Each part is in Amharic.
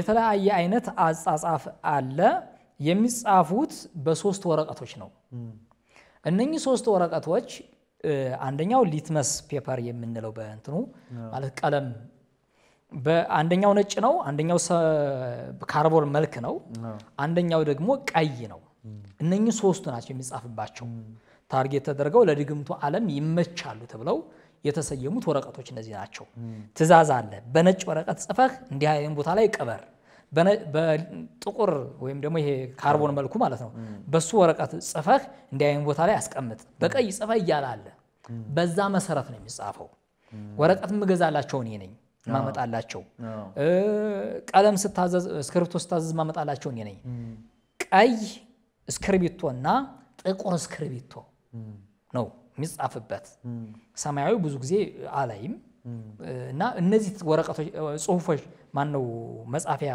የተለያየ አይነት አጻጻፍ አለ። የሚጻፉት በሶስት ወረቀቶች ነው። እነኚህ ሶስት ወረቀቶች አንደኛው ሊትመስ ፔፐር የምንለው በእንትኑ ማለት ቀለም በአንደኛው ነጭ ነው፣ አንደኛው ካርቦን መልክ ነው፣ አንደኛው ደግሞ ቀይ ነው። እነኚህ ሶስቱ ናቸው የሚጻፍባቸው ታርጌት ተደርገው ለድግምቱ ዓለም ይመቻሉ ተብለው የተሰየሙት ወረቀቶች እነዚህ ናቸው። ትእዛዝ አለ። በነጭ ወረቀት ጽፈህ እንዲህ አይነት ቦታ ላይ ቅበር፣ በጥቁር ወይም ደግሞ ይሄ ካርቦን መልኩ ማለት ነው። በሱ ወረቀት ጽፈህ እንዲህ አይነት ቦታ ላይ አስቀምጥ፣ በቀይ ጽፈህ እያለ አለ። በዛ መሰረት ነው የሚጻፈው። ወረቀት የምገዛላቸው እኔ ነኝ ማመጣላቸው። ቀለም ስታዘዝ፣ እስክሪብቶ ስታዘዝ ማመጣላቸው እኔ ነኝ። ቀይ እስክሪብቶና ጥቁር እስክሪብቶ ነው የሚጻፍበት ሰማያዊ ብዙ ጊዜ አላይም እና እነዚህ ወረቀቶች ጽሁፎች ማነው መጻፊያ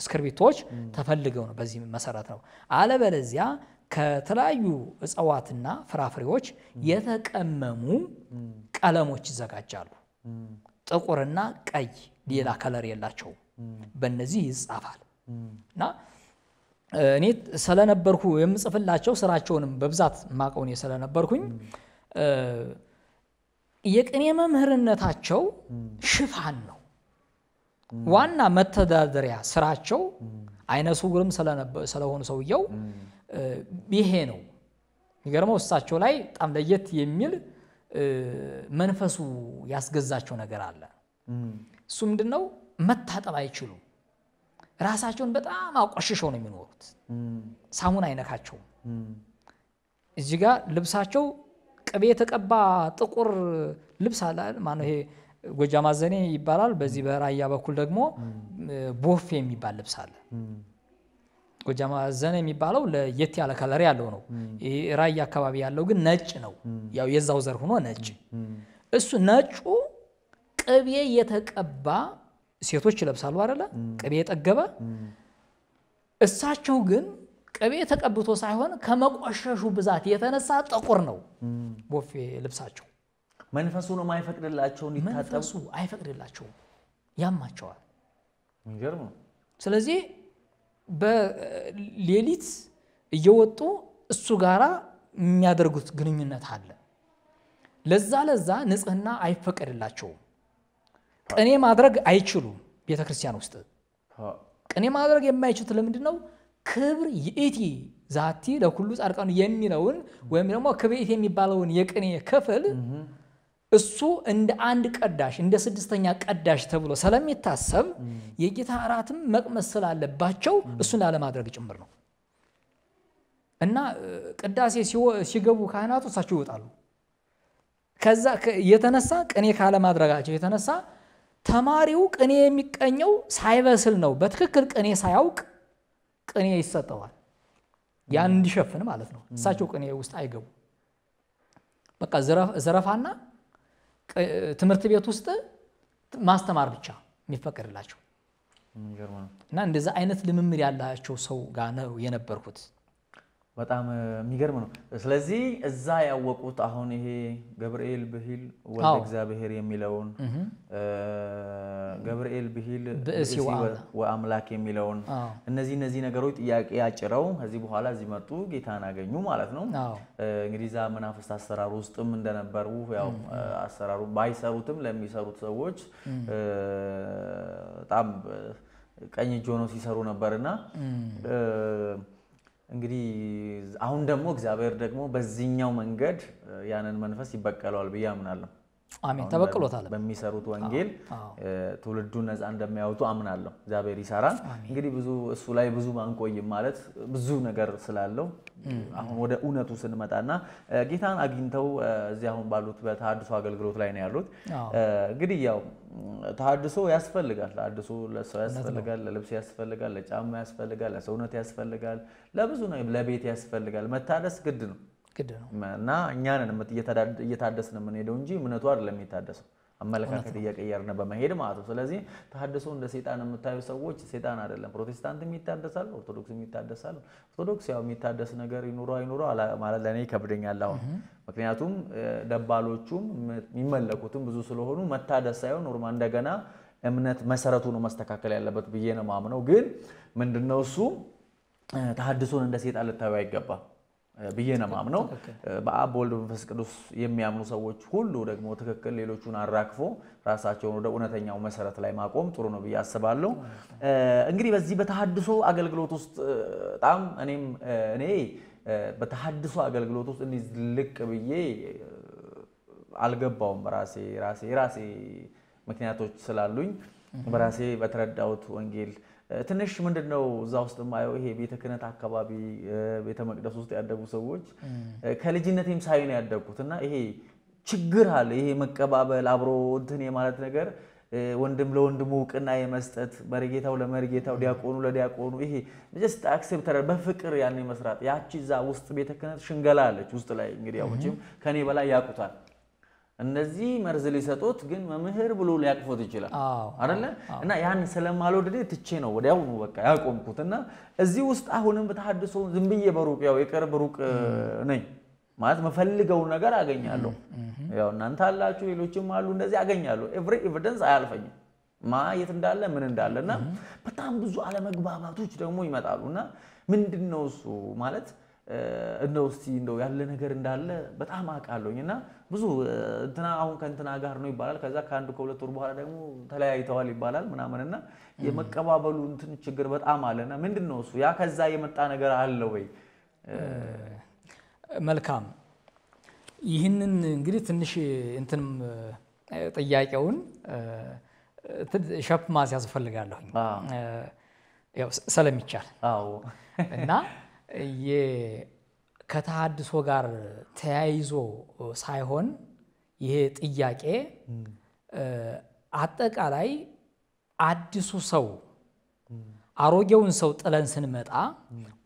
እስክርቢቶች ተፈልገው ነው በዚህ መሰረት ነው። አለበለዚያ ከተለያዩ እጽዋትና ፍራፍሬዎች የተቀመሙ ቀለሞች ይዘጋጃሉ። ጥቁርና ቀይ ሌላ ከለር የላቸው በእነዚህ ይጻፋል እና እኔ ስለነበርኩ የምጽፍላቸው ስራቸውንም በብዛት ማቀውን ስለነበርኩኝ የቅኔ መምህርነታቸው ሽፋን ነው። ዋና መተዳደሪያ ስራቸው አይነ ስውርም ስለሆኑ ሰውየው ይሄ ነው። የሚገርመው እሳቸው ላይ በጣም ለየት የሚል መንፈሱ ያስገዛቸው ነገር አለ። እሱ ምንድን ነው? መታጠብ አይችሉ ራሳቸውን በጣም አቆሽሸው ነው የሚኖሩት። ሳሙና አይነካቸውም። እዚህ ጋር ልብሳቸው ቅቤ የተቀባ ጥቁር ልብስ አለ ማነው ይሄ ጎጃም ማዘኔ ይባላል። በዚህ በራያ በኩል ደግሞ ቦፌ የሚባል ልብስ አለ። ጎጃ አዘኔ የሚባለው ለየት ያለ ከለር ያለው ነው። ራያ አካባቢ ያለው ግን ነጭ ነው። ያው የዛው ዘር ሆኖ ነጭ እሱ ነጩ ቅቤ የተቀባ ሴቶች ይለብሳሉ አይደለ? ቅቤ የጠገበ እሳቸው ግን ቅቤ ተቀብቶ ሳይሆን ከመቆሸሹ ብዛት የተነሳ ጥቁር ነው ቦፌ ልብሳቸው። መንፈሱ ነው የማይፈቅድላቸው እንዲታጠቡ። አይፈቅድላቸውም፣ ያማቸዋል። የሚገርም ነው። ስለዚህ በሌሊት እየወጡ እሱ ጋራ የሚያደርጉት ግንኙነት አለ። ለዛ ለዛ ንጽህና አይፈቀድላቸውም። ቅኔ ማድረግ አይችሉም። ቤተክርስቲያን ውስጥ ቅኔ ማድረግ የማይችሉት ለምንድን ነው? ክብር ይእቲ ዛቲ ለኩሉ ጻድቃኑ የሚለውን ወይም ደግሞ ክብኢት የሚባለውን የቅኔ ክፍል እሱ እንደ አንድ ቀዳሽ እንደ ስድስተኛ ቀዳሽ ተብሎ ስለሚታሰብ የጌታ እራትም መቅመስ ስላለባቸው እሱን ላለማድረግ ጭምር ነው እና ቅዳሴ ሲገቡ ካህናቱ እሳቸው ይወጣሉ። ከዛ የተነሳ ቅኔ ካለማድረጋቸው የተነሳ ተማሪው ቅኔ የሚቀኘው ሳይበስል ነው። በትክክል ቅኔ ሳያውቅ ቅኔ ይሰጠዋል። ያን እንዲሸፍን ማለት ነው። እሳቸው ቅኔ ውስጥ አይገቡ። በቃ ዘረፋና ትምህርት ቤት ውስጥ ማስተማር ብቻ የሚፈቀድላቸው እና እንደዛ አይነት ልምምድ ያላቸው ሰው ጋር ነው የነበርኩት። በጣም የሚገርም ነው። ስለዚህ እዛ ያወቁት አሁን ይሄ ገብርኤል ብሂል ወልደ እግዚአብሔር የሚለውን ገብርኤል ብሂል ብእሲ ወአምላክ የሚለውን እነዚህ እነዚህ ነገሮች ጥያቄ ያጭረው ከዚህ በኋላ እዚህ መጡ፣ ጌታን አገኙ ማለት ነው። እንግዲህ እዛ መናፍስት አሰራሩ ውስጥም እንደነበሩ ያው አሰራሩ ባይሰሩትም ለሚሰሩት ሰዎች በጣም ቀኝ እጅ ሆነው ሲሰሩ ነበርና እንግዲህ አሁን ደግሞ እግዚአብሔር ደግሞ በዚህኛው መንገድ ያንን መንፈስ ይበቀለዋል ብዬ አምናለሁ። አሜን። ተበቅሎታል። በሚሰሩት ወንጌል ትውልዱን ነፃ እንደሚያወጡ አምናለሁ። እግዚአብሔር ይሰራል። እንግዲህ ብዙ እሱ ላይ ብዙ አንቆይም ማለት ብዙ ነገር ስላለው አሁን ወደ እውነቱ ስንመጣና ጌታን አግኝተው እዚህ አሁን ባሉት በተሃድሶ አገልግሎት ላይ ነው ያሉት እንግዲህ ያው ታድሶ ያስፈልጋል። ተሀድሶ ለሰው ያስፈልጋል፣ ለልብስ ያስፈልጋል፣ ለጫማ ያስፈልጋል፣ ለሰውነት ያስፈልጋል፣ ለብዙ ነው፣ ለቤት ያስፈልጋል። መታደስ ግድ ነው ግድ ነው እና እኛንን እየታደስን የምንሄደው እንጂ እምነቱ አይደለም የሚታደሰው። አመለካከት እየቀየርን በመሄድ ማለት ነው። ስለዚህ ተሀድሶ እንደ ሴጣን የምታዩ ሰዎች ሴጣን አይደለም። ፕሮቴስታንት የሚታደሳል፣ ኦርቶዶክስ የሚታደሳል። ኦርቶዶክስ ያው የሚታደስ ነገር ይኑረው አይኑረው ማለት ለእኔ ይከብደኛል አሁን ምክንያቱም ደባሎቹም የሚመለኩትም ብዙ ስለሆኑ መታደስ ሳይሆን ኖርማ እንደገና እምነት መሰረቱ ነው መስተካከል ያለበት ብዬ ነው ማምነው። ግን ምንድነው እሱ ተሐድሶን እንደ ሴጣን ልታዩ አይገባም ብዬ ነው ማምነው። በአብ ወልድ መንፈስ ቅዱስ የሚያምኑ ሰዎች ሁሉ ደግሞ ትክክል ሌሎቹን አራክፎ ራሳቸውን ወደ እውነተኛው መሰረት ላይ ማቆም ጥሩ ነው ብዬ አስባለሁ። እንግዲህ በዚህ በተሐድሶ አገልግሎት ውስጥ በጣም እኔም እኔ በተሀድሶ አገልግሎት ውስጥ እንዲህ ልቅ ብዬ አልገባውም። ራሴ ራሴ ራሴ ምክንያቶች ስላሉኝ በራሴ በተረዳሁት ወንጌል ትንሽ ምንድን ነው እዛ ውስጥ ማየው ይሄ ቤተ ክህነት አካባቢ ቤተ መቅደስ ውስጥ ያደጉ ሰዎች ከልጅነቴም ሳይ ነው ያደግኩት እና ይሄ ችግር አለ። ይሄ መቀባበል አብሮ እንትን የማለት ነገር ወንድም ለወንድሙ እውቅና የመስጠት መርጌታው ለመርጌታው ዲያቆኑ ለዲያቆኑ ይሄ ጀስት አክሴፕተር በፍቅር ያን መስራት ያቺ እዛ ውስጥ ቤተ ክህነት ሽንገላ አለች ውስጥ ላይ እንግዲህ ያው ከኔ በላይ ያውቁታል። እነዚህ መርዝ ሊሰጡት ግን መምህር ብሎ ሊያቅፎት ይችላል አይደለ? እና ያን ስለማልወድ ትቼ ነው ወዲያውኑ በቃ ያቆምኩት እና እዚህ ውስጥ አሁንም በተሐድሶ ዝም ብዬ በሩቅ ያው የቅርብ ሩቅ ነኝ ማለት መፈልገውን ነገር አገኛለሁ። ያው እናንተ አላችሁ፣ ሌሎችም አሉ፣ እንደዚህ አገኛለሁ። ኤቭሪ ኤቪደንስ አያልፈኝም ማ የት እንዳለ ምን እንዳለ እና በጣም ብዙ አለመግባባቶች ደግሞ ይመጣሉ እና ምንድን ነው እሱ ማለት እንደው እስቲ እንደው ያለ ነገር እንዳለ በጣም አውቃለሁኝ እና ብዙ እንትና አሁን ከእንትና ጋር ነው ይባላል። ከዛ ከአንድ ከሁለት ወር በኋላ ደግሞ ተለያይተዋል ይባላል ምናምን እና የመቀባበሉ እንትን ችግር በጣም አለና ምንድን ነው እሱ ያ ከዛ የመጣ ነገር አለ ወይ መልካም። ይህንን እንግዲህ ትንሽ እንትን ጥያቄውን ሸፕ ማስ ያስፈልጋለሁኝ ስለሚቻል እና ከተሃድሶ ጋር ተያይዞ ሳይሆን ይሄ ጥያቄ አጠቃላይ አዲሱ ሰው አሮጌውን ሰው ጥለን ስንመጣ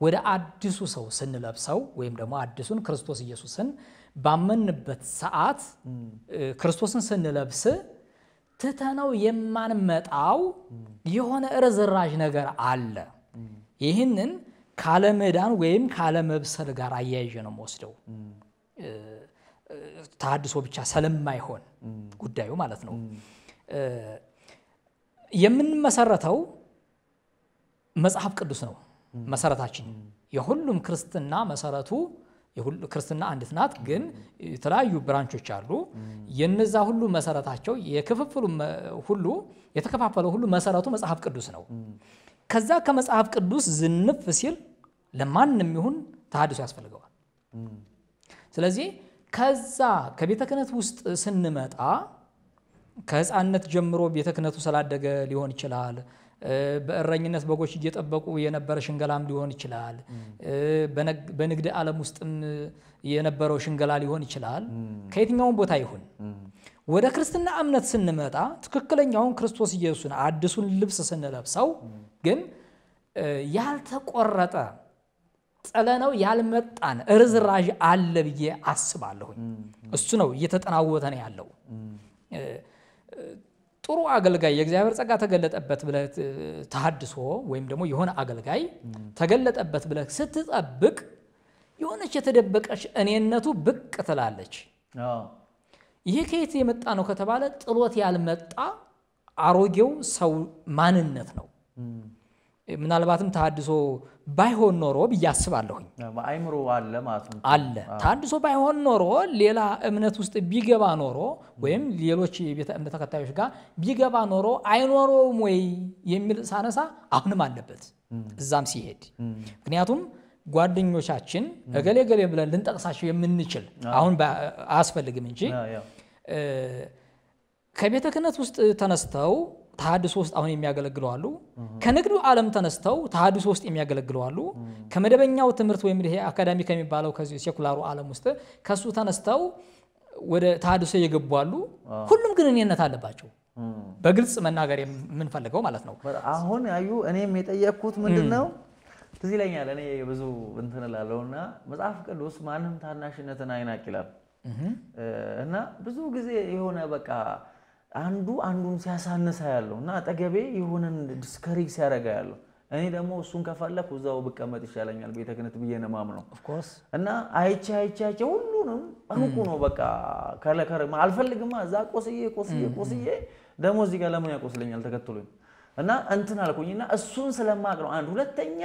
ወደ አዲሱ ሰው ስንለብሰው ወይም ደግሞ አዲሱን ክርስቶስ ኢየሱስን ባመንበት ሰዓት ክርስቶስን ስንለብስ ትተነው የማንመጣው የሆነ እርዝራዥ ነገር አለ። ይህንን ካለመዳን ወይም ካለመብሰል ጋር አያይዤ ነው የምወስደው። ተሃድሶ ብቻ ስለማይሆን ጉዳዩ ማለት ነው የምንመሰረተው መጽሐፍ ቅዱስ ነው መሰረታችን። የሁሉም ክርስትና መሰረቱ ክርስትና አንዲት ናት፣ ግን የተለያዩ ብራንቾች አሉ። የነዛ ሁሉ መሰረታቸው የክፍፍሉ ሁሉ የተከፋፈለው ሁሉ መሰረቱ መጽሐፍ ቅዱስ ነው። ከዛ ከመጽሐፍ ቅዱስ ዝንፍ ሲል ለማንም ይሁን ተሃድሶ ያስፈልገዋል። ስለዚህ ከዛ ከቤተ ክህነት ውስጥ ስንመጣ ከህፃነት ጀምሮ ቤተ ክህነቱ ስላደገ ሊሆን ይችላል በእረኝነት በጎች እየጠበቁ የነበረ ሽንገላም ሊሆን ይችላል። በንግድ ዓለም ውስጥም የነበረው ሽንገላ ሊሆን ይችላል። ከየትኛውም ቦታ ይሁን ወደ ክርስትና እምነት ስንመጣ ትክክለኛውን ክርስቶስ ኢየሱስን አዲሱን ልብስ ስንለብሰው ግን ያልተቆረጠ ጥለነው ያልመጣን እርዝራዥ አለ ብዬ አስባለሁኝ። እሱ ነው እየተጠናወተ ነው ያለው። ጥሩ አገልጋይ የእግዚአብሔር ጸጋ ተገለጠበት ብለህ ተሃድሶ ወይም ደግሞ የሆነ አገልጋይ ተገለጠበት ብለህ ስትጠብቅ የሆነች የተደበቀች እኔነቱ ብቅ ትላለች። ይሄ ከየት የመጣ ነው ከተባለ ጥሎት ያልመጣ አሮጌው ሰው ማንነት ነው። ምናልባትም ተሃድሶ ባይሆን ኖሮ ብዬ አስባለሁኝ። አእምሮ አለ ማለት ነው አለ። ታድሶ ባይሆን ኖሮ ሌላ እምነት ውስጥ ቢገባ ኖሮ ወይም ሌሎች የቤተ እምነት ተከታዮች ጋር ቢገባ ኖሮ አይኖረውም ወይ የሚል ሳነሳ አሁንም አለበት እዛም ሲሄድ ምክንያቱም ጓደኞቻችን እገሌ እገሌ ብለን ልንጠቅሳቸው የምንችል አሁን አያስፈልግም እንጂ ከቤተ ክህነት ውስጥ ተነስተው ተሃድሶ ውስጥ አሁን የሚያገለግሉ አሉ። ከንግዱ ዓለም ተነስተው ተሃድሶ ውስጥ የሚያገለግሉ አሉ። ከመደበኛው ትምህርት ወይም ይሄ አካዳሚ ከሚባለው ከዚህ ሴኩላሩ ዓለም ውስጥ ከሱ ተነስተው ወደ ተሃድሶ እየገቡ አሉ። ሁሉም ግን አለባቸው። በግልጽ መናገር የምንፈልገው ማለት ነው። አሁን ያዩ እኔም የጠየቅኩት ምንድን ነው ትዝ ይለኛል እኔ ብዙ እንትን እላለሁና መጽሐፍ ቅዱስ ማንም ታናሽነትን አይናቅ ይላል እና ብዙ ጊዜ የሆነ በቃ አንዱ አንዱን ሲያሳንሳ ያለው እና አጠገቤ የሆነን ዲስከሬጅ ሲያደርጋ ያለው እኔ ደግሞ እሱን ከፈለኩ እዛው ብቀመጥ ይሻለኛል ቤተ ክህነት ብዬ ነማም ነው እና አይቼ አይቼ ሁሉንም እንቁ hmm. ነው በቃ ከለከር አልፈልግማ እዛ ቆስዬ ቆስዬ hmm. ቆስዬ ደግሞ እዚህ ጋር ለምን ያቆስለኛል ተከትሎኝ እና እንትን አልኩኝ እና እሱን ስለማቅ ነው አንድ ሁለተኛ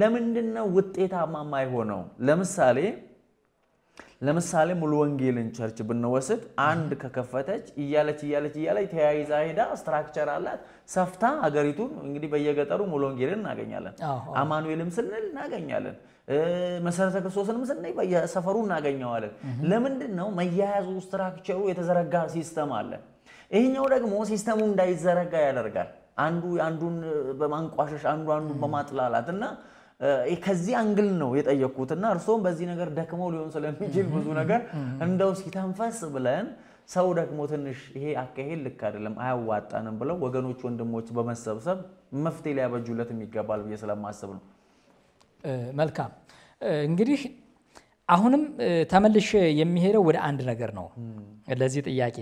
ለምንድን ነው ውጤታማ የማይሆነው ለምሳሌ ለምሳሌ ሙሉ ወንጌልን ቸርች ብንወስድ አንድ ከከፈተች እያለች እያለች እያለች ተያይዛ ሄዳ ስትራክቸር አላት ሰፍታ ሀገሪቱን እንግዲህ በየገጠሩ ሙሉ ወንጌልን እናገኛለን። አማኑኤልም ስንል እናገኛለን። መሰረተ ክርስቶስንም ስናይ በየሰፈሩ እናገኘዋለን። ለምንድን ነው መያያዙ? ስትራክቸሩ የተዘረጋ ሲስተም አለ። ይህኛው ደግሞ ሲስተሙ እንዳይዘረጋ ያደርጋል። አንዱ አንዱን በማንቋሸሽ አንዱ አንዱን በማጥላላት እና ከዚህ አንግል ነው እና እርስዎም በዚህ ነገር ደክመው ሊሆን ስለሚችል ብዙ ነገር እንደው ሲተንፈስ ብለን ሰው ደግሞ ትንሽ ይሄ አካሄድ ልክ አይደለም አያዋጣንም ብለው ወገኖች፣ ወንድሞች በመሰብሰብ መፍትሄ ሊያበጁለት የሚገባል ብዬ ስለማስብ ነው። መልካም እንግዲህ አሁንም ተመልሽ የሚሄደው ወደ አንድ ነገር ነው። ለዚህ ጥያቄ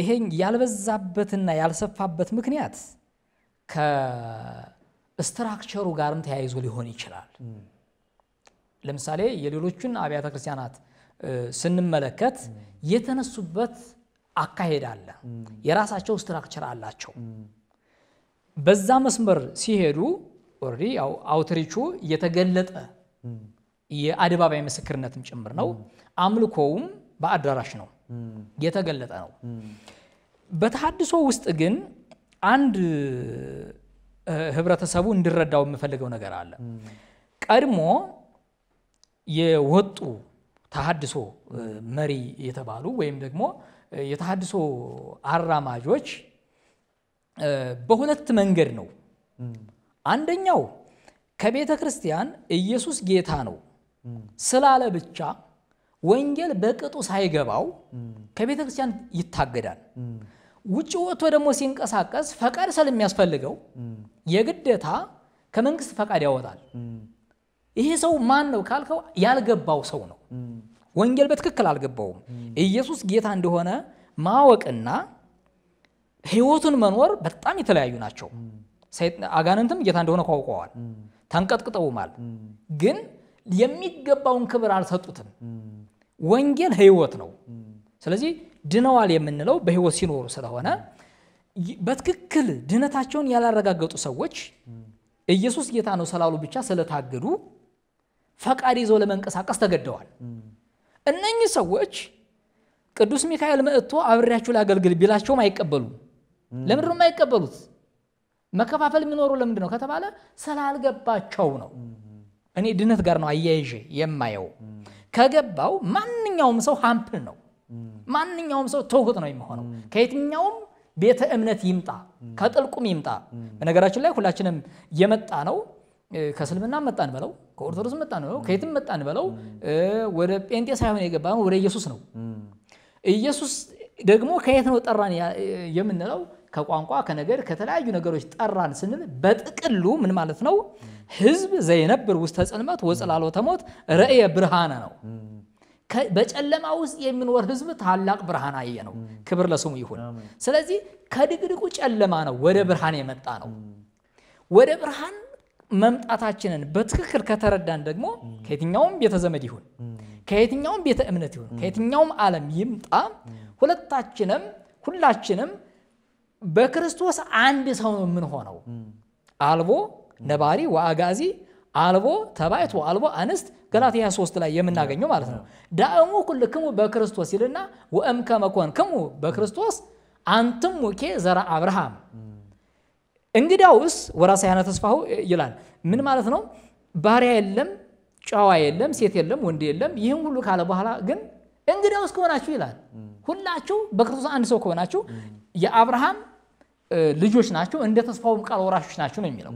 ይሄ ያልበዛበትና ያልሰፋበት ምክንያት ከስትራክቸሩ ጋርም ተያይዞ ሊሆን ይችላል። ለምሳሌ የሌሎቹን አብያተ ክርስቲያናት ስንመለከት የተነሱበት አካሄድ አለ። የራሳቸው ስትራክቸር አላቸው። በዛ መስመር ሲሄዱ ኦልሬዲ ያው አውትሪቹ የተገለጠ የአደባባይ ምስክርነትም ጭምር ነው። አምልኮውም በአዳራሽ ነው የተገለጠ ነው። በተሃድሶ ውስጥ ግን አንድ ህብረተሰቡ እንዲረዳው የምፈልገው ነገር አለ። ቀድሞ የወጡ ተሃድሶ መሪ የተባሉ ወይም ደግሞ የተሃድሶ አራማጆች በሁለት መንገድ ነው። አንደኛው ከቤተ ክርስቲያን ኢየሱስ ጌታ ነው ስላለ ብቻ ወንጌል በቅጡ ሳይገባው ከቤተ ክርስቲያን ይታገዳል። ውጭ ወጥቶ ደግሞ ሲንቀሳቀስ ፈቃድ ስለሚያስፈልገው የግዴታ ከመንግስት ፈቃድ ያወጣል። ይሄ ሰው ማን ነው ካልከው ያልገባው ሰው ነው። ወንጌል በትክክል አልገባውም። ኢየሱስ ጌታ እንደሆነ ማወቅና ህይወቱን መኖር በጣም የተለያዩ ናቸው። አጋንንትም ጌታ እንደሆነ ካውቀዋል፣ ተንቀጥቅጠውማል። ግን የሚገባውን ክብር አልሰጡትም። ወንጌል ህይወት ነው። ስለዚህ ድነዋል የምንለው በህይወት ሲኖሩ ስለሆነ በትክክል ድነታቸውን ያላረጋገጡ ሰዎች ኢየሱስ ጌታ ነው ስላሉ ብቻ ስለታገዱ ፈቃድ ይዘው ለመንቀሳቀስ ተገደዋል። እነኚህ ሰዎች ቅዱስ ሚካኤል መጥቶ አብሬያችሁ ላገልግል ቢላቸውም አይቀበሉም። ለምንድን ነው የማይቀበሉት? መከፋፈል የሚኖሩ ለምንድን ነው ከተባለ ስላልገባቸው ነው። እኔ ድነት ጋር ነው አያይዤ የማየው። ከገባው ማንኛውም ሰው ሀምፕል ነው። ማንኛውም ሰው ትሁት ነው የሚሆነው ከየትኛውም ቤተ እምነት ይምጣ ከጥልቁም ይምጣ። በነገራችን ላይ ሁላችንም የመጣ ነው ከእስልምና መጣን በለው ከኦርቶዶክስ መጣን በለው ከየትም መጣን በለው ወደ ጴንጤ ሳይሆን የገባ ነው ወደ ኢየሱስ ነው። ኢየሱስ ደግሞ ከየት ነው ጠራን የምንለው? ከቋንቋ ከነገድ ከተለያዩ ነገሮች ጠራን ስንል በጥቅሉ ምን ማለት ነው? ህዝብ ዘይነብር ውስተ ጽልመት ወጽላሎተ ሞት ረእየ ብርሃነ ነው። በጨለማ ውስጥ የሚኖር ህዝብ ታላቅ ብርሃን አየ ነው። ክብር ለስሙ ይሁን። ስለዚህ ከድቅድቁ ጨለማ ነው ወደ ብርሃን የመጣ ነው። ወደ ብርሃን መምጣታችንን በትክክል ከተረዳን ደግሞ ከየትኛውም ቤተ ዘመድ ይሁን ከየትኛውም ቤተ እምነት ይሁን ከየትኛውም ዓለም ይምጣ ሁለታችንም ሁላችንም በክርስቶስ አንድ ሰው ነው የምንሆነው። አልቦ ነባሪ ወአጋዚ አልቦ ተባይቶ አልቦ አንስት ገላትያ 3 ላይ የምናገኘው ማለት ነው። ዳእሙ ኩልክሙ በክርስቶስ ይልና ወእም ከመኮን ክሙ በክርስቶስ አንትም ሙኬ ዘራ አብርሃም እንግዲያውስ ወራሳያነ ተስፋሁ ይላል። ምን ማለት ነው? ባሪያ የለም፣ ጨዋ የለም፣ ሴት የለም፣ ወንድ የለም። ይህም ሁሉ ካለ በኋላ ግን እንግዲያውስ ከሆናችሁ ይላል ሁላችሁ በክርስቶስ አንድ ሰው ከሆናችሁ የአብርሃም ልጆች ናችሁ፣ እንደ ተስፋውም ቃል ወራሾች ናችሁ ነው የሚለው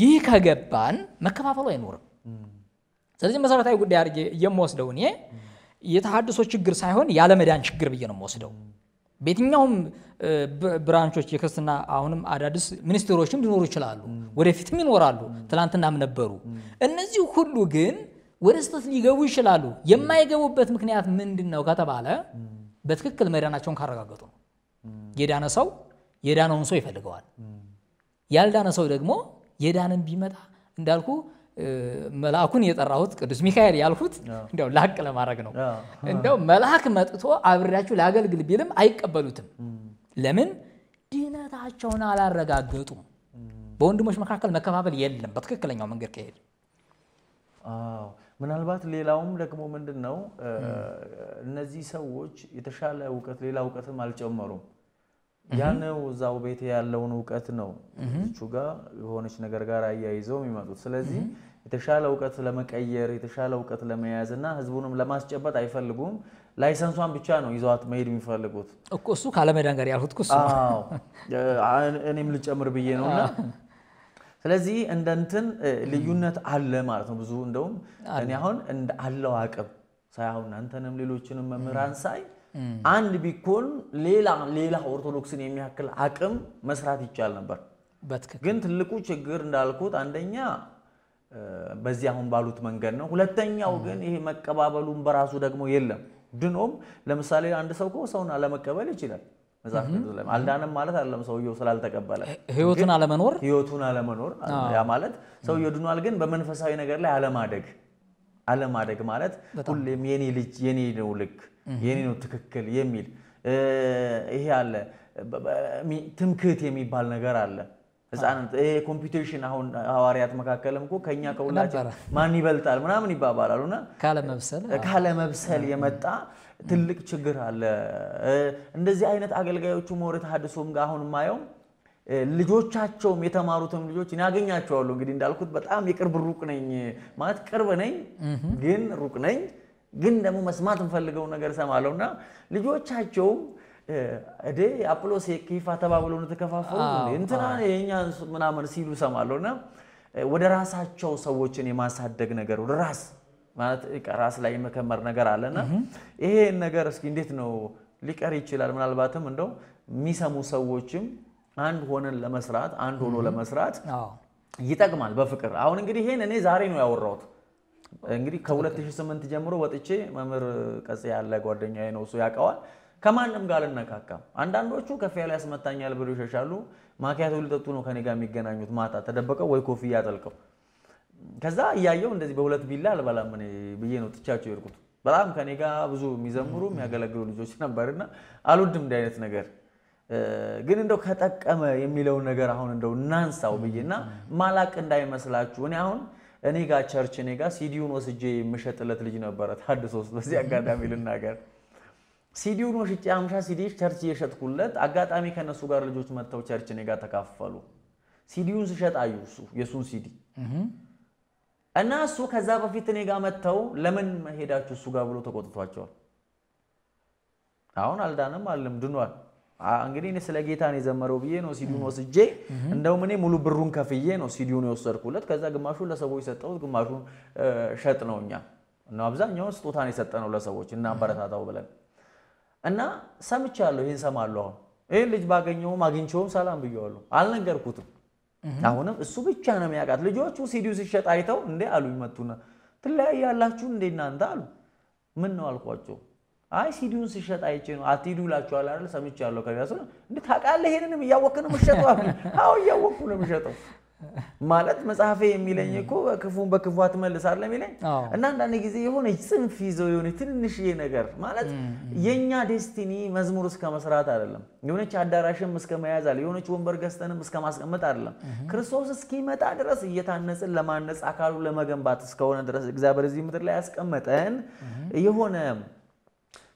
ይህ ከገባን መከፋፈሉ አይኖርም። ስለዚህ መሰረታዊ ጉዳይ አድርጌ የምወስደው እኔ የተሃድሶ ችግር ሳይሆን ያለመዳን ችግር ብዬ ነው የምወስደው። በየትኛውም ብራንቾች የክርስትና አሁንም አዳዲስ ሚኒስቴሮችም ሊኖሩ ይችላሉ፣ ወደፊትም ይኖራሉ፣ ትናንትናም ነበሩ። እነዚህ ሁሉ ግን ወደ ስህተት ሊገቡ ይችላሉ። የማይገቡበት ምክንያት ምንድን ነው ከተባለ በትክክል መዳናቸውን ካረጋገጡ ነው። የዳነ ሰው የዳነውን ሰው ይፈልገዋል። ያልዳነ ሰው ደግሞ የዳንም ቢመጣ እንዳልኩ መልአኩን የጠራሁት ቅዱስ ሚካኤል ያልሁት እንደው ላቅ ለማድረግ ነው። እንደው መልአክ መጥቶ አብሬያችሁ ላገልግል ቢልም አይቀበሉትም። ለምን? ድነታቸውን አላረጋገጡም። በወንድሞች መካከል መከፋፈል የለም። በትክክለኛው መንገድ ከሄድ ምናልባት ሌላውም ደግሞ ምንድን ነው እነዚህ ሰዎች የተሻለ እውቀት ሌላ እውቀትም አልጨመሩም ያነው እዛው ቤት ያለውን እውቀት ነው እቹ ጋር የሆነች ነገር ጋር አያይዘው የሚመጡት። ስለዚህ የተሻለ እውቀት ለመቀየር የተሻለ እውቀት ለመያዝ እና ህዝቡንም ለማስጨበጥ አይፈልጉም። ላይሰንሷን ብቻ ነው ይዘዋት መሄድ የሚፈልጉት እሱ ካለመዳን ጋር ያልሁት እኔም ልጨምር ብዬ ነው እና ስለዚህ እንደ እንትን ልዩነት አለ ማለት ነው። ብዙ እንደውም እኔ አሁን እንደ አለው አቅም ሳይሆን አንተንም ሌሎችንም መምህራን ሳይ አንድ ቢኮን ሌላ ሌላ ኦርቶዶክስን የሚያክል አቅም መስራት ይቻል ነበር። ግን ትልቁ ችግር እንዳልኩት አንደኛ በዚህ አሁን ባሉት መንገድ ነው። ሁለተኛው ግን ይሄ መቀባበሉን በራሱ ደግሞ የለም። ድኖም ለምሳሌ አንድ ሰው እኮ ሰውን አለመቀበል ይችላል። መጽሐፍ ማለት አለም ሰውየው ስላልተቀበለ ህይወቱን አለመኖር ህይወቱን አለመኖር ያ ማለት ሰውየው ድኗል፣ ግን በመንፈሳዊ ነገር ላይ አለማደግ አለማደግ ማለት ሁሌም የኔ ልጅ የኔ ነው ልክ የኔ ነው ትክክል የሚል ይሄ አለ። ትምክህት የሚባል ነገር አለ። ህጻናት ይሄ ኮምፒቴሽን አሁን ሐዋርያት መካከልም እኮ ከኛ ከሁላችን ማን ይበልጣል ምናምን ይባባላሉ። እና ካለመብሰል የመጣ ትልቅ ችግር አለ። እንደዚህ አይነት አገልጋዮቹ መውረድ ሀድሶም ጋር አሁን ማየው ልጆቻቸውም የተማሩትም ልጆች ያገኛቸዋሉ። እንግዲህ እንዳልኩት በጣም የቅርብ ሩቅ ነኝ ማለት ቅርብ ነኝ ግን ሩቅ ነኝ ግን ደግሞ መስማት እንፈልገው ነገር ሰማለው እና ልጆቻቸውም እዴ አጵሎስ ኬፋ ተባብለው ነው ተከፋፈሉ እንትና የኛ ምናምን ሲሉ ሰማለው እና ወደ ራሳቸው ሰዎችን የማሳደግ ነገር ወደ ራስ ማለት ራስ ላይ የመከመር ነገር አለና ይሄ ነገር እስኪ እንዴት ነው ሊቀር ይችላል? ምናልባትም እንደው የሚሰሙ ሰዎችም አንድ ሆነን ለመስራት አንድ ሆኖ ለመስራት ይጠቅማል። በፍቅር አሁን እንግዲህ ይሄን እኔ ዛሬ ነው ያወራሁት እንግዲህ ከ2008 ጀምሮ ወጥቼ መምህር ቀጽ ያለ ጓደኛዬ ነው እሱ ያውቀዋል። ከማንም ጋር አልነካካም። አንዳንዶቹ ከፍ ያለ ያስመታኛል ብሎ ይሸሻሉ። ማኪያቶ ሊጠጡ ነው ከኔ ጋር የሚገናኙት ማታ ተደበቀው ወይ ኮፍያ ጠልቀው ከዛ እያየው እንደዚህ በሁለት ቢላ አልበላም እኔ ብዬ ነው ጥቻቸው የሄድኩት። በጣም ከኔ ጋር ብዙ የሚዘምሩ የሚያገለግሉ ልጆች ነበርና አልወድም እንዲህ አይነት ነገር ግን እንደው ከጠቀመ የሚለውን ነገር አሁን እንደው እናንሳው ብዬና ማላቅ እንዳይመስላችሁ እኔ አሁን እኔ ጋር ቸርች እኔ ጋር ሲዲውን ወስጄ የምሸጥለት ልጅ ነበረ። ታድሶ ውስጥ በዚህ አጋጣሚ ልናገር ሲዲውን ወሽጬ አምሻ ሲዲ ቸርች እየሸጥኩለት አጋጣሚ ከነሱ ጋር ልጆች መጥተው ቸርች እኔ ጋር ተካፈሉ። ሲዲውን ስሸጥ አዩ የእሱን ሲዲ እና እሱ ከዛ በፊት እኔ ጋር መጥተው ለምን መሄዳችሁ እሱ ጋር ብሎ ተቆጥቷቸዋል። አሁን አልዳንም አልም ድኗል። እንግዲህ እኔ ስለ ጌታ ነው የዘመረው ብዬ ነው ሲዲውን ወስጄ፣ እንደውም እኔ ሙሉ ብሩን ከፍዬ ነው ሲዲውን የወሰድኩለት። ከዛ ግማሹን ለሰዎች ሰጠሁት፣ ግማሹን ሸጥ ነው እኛ እና አብዛኛውን ስጦታን የሰጠነው ለሰዎች እናበረታታው ብለን እና ሰምቻለሁ። ይህን ሰማለሁ። አሁን ይህን ልጅ ባገኘውም አግኝቼውም ሰላም ብየዋለሁ። አልነገርኩትም። አሁንም እሱ ብቻ ነው የሚያውቃት። ልጆቹ ሲዲው ሲሸጥ አይተው እንዴ አሉ፣ ይመቱና፣ ትለያያላችሁ እንዴ እናንተ አሉ። ምን ነው አልኳቸው አይ ሲዲውን ስሸጥ አይቼ ነው። አትሂዱ እላችኋል አይደል? ሰምቻለሁ። ከቢያ ሰው እንዴ ታውቃለህ? ይሄንንም እያወቅህ ነው የምትሸጠው? አዎ እያወቅኩ ነው የምሸጠው ማለት መጽሐፌ የሚለኝ እኮ ክፉን በክፉ አትመልሳለህ የሚለኝ እና አንዳንድ ጊዜ የሆነች ጽንፍ ይዘው የሆነ ትንሽዬ ነገር ማለት የእኛ ዴስቲኒ መዝሙር እስከ መስራት አይደለም። የሆነች አዳራሽም እስከ መያዝ አለ። የሆነች ወንበር ገዝተንም እስከ ማስቀመጥ አይደለም። ክርስቶስ እስኪመጣ ድረስ እየታነጽን ለማነጽ አካሉ ለመገንባት እስከሆነ ድረስ እግዚአብሔር እዚህ ምድር ላይ ያስቀመጠን የሆነ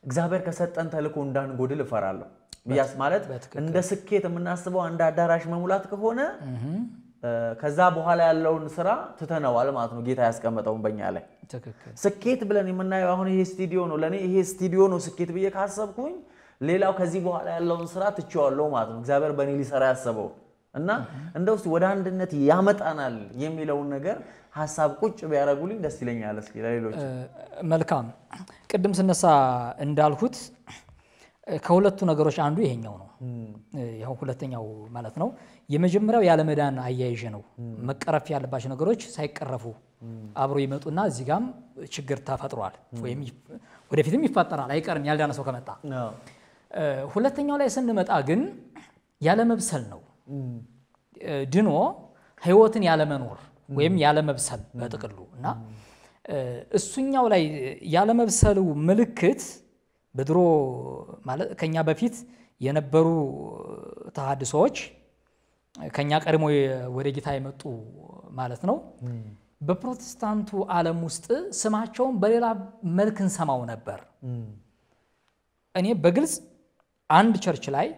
እግዚአብሔር ከሰጠን ተልእኮ እንዳንጎድል እፈራለሁ። ብያስ ማለት እንደ ስኬት የምናስበው አንድ አዳራሽ መሙላት ከሆነ ከዛ በኋላ ያለውን ስራ ትተነዋል ማለት ነው። ጌታ ያስቀመጠውን በኛ ላይ ስኬት ብለን የምናየው አሁን ይሄ ስቱዲዮ ነው። ለእኔ ይሄ ስቱዲዮ ነው ስኬት ብዬ ካሰብኩኝ ሌላው ከዚህ በኋላ ያለውን ስራ ትቼዋለሁ ማለት ነው። እግዚአብሔር በእኔ ሊሰራ ያሰበው እና እንደ ውስጥ ወደ አንድነት ያመጣናል የሚለውን ነገር ሀሳብ ቁጭ ቢያደርጉልኝ ደስ ይለኛል። እስኪ ለሌሎች መልካም። ቅድም ስነሳ እንዳልኩት ከሁለቱ ነገሮች አንዱ ይሄኛው ነው። ያው ሁለተኛው ማለት ነው። የመጀመሪያው ያለመዳን አያይዤ ነው። መቀረፍ ያለባቸው ነገሮች ሳይቀረፉ አብሮ ይመጡና እዚህ ጋም ችግር ተፈጥሯል፣ ወይም ወደፊትም ይፈጠራል፣ አይቀርም ያልዳነ ሰው ከመጣ። ሁለተኛው ላይ ስንመጣ ግን ያለመብሰል ነው። ድኖ ህይወትን ያለመኖር ወይም ያለመብሰል በጥቅሉ እና እሱኛው ላይ ያለመብሰሉ ምልክት በድሮ ማለት ከኛ በፊት የነበሩ ተሃድሶዎች ከኛ ቀድሞ ወደ ጌታ የመጡ ማለት ነው። በፕሮቴስታንቱ ዓለም ውስጥ ስማቸውን በሌላ መልክ እንሰማው ነበር። እኔ በግልጽ አንድ ቸርች ላይ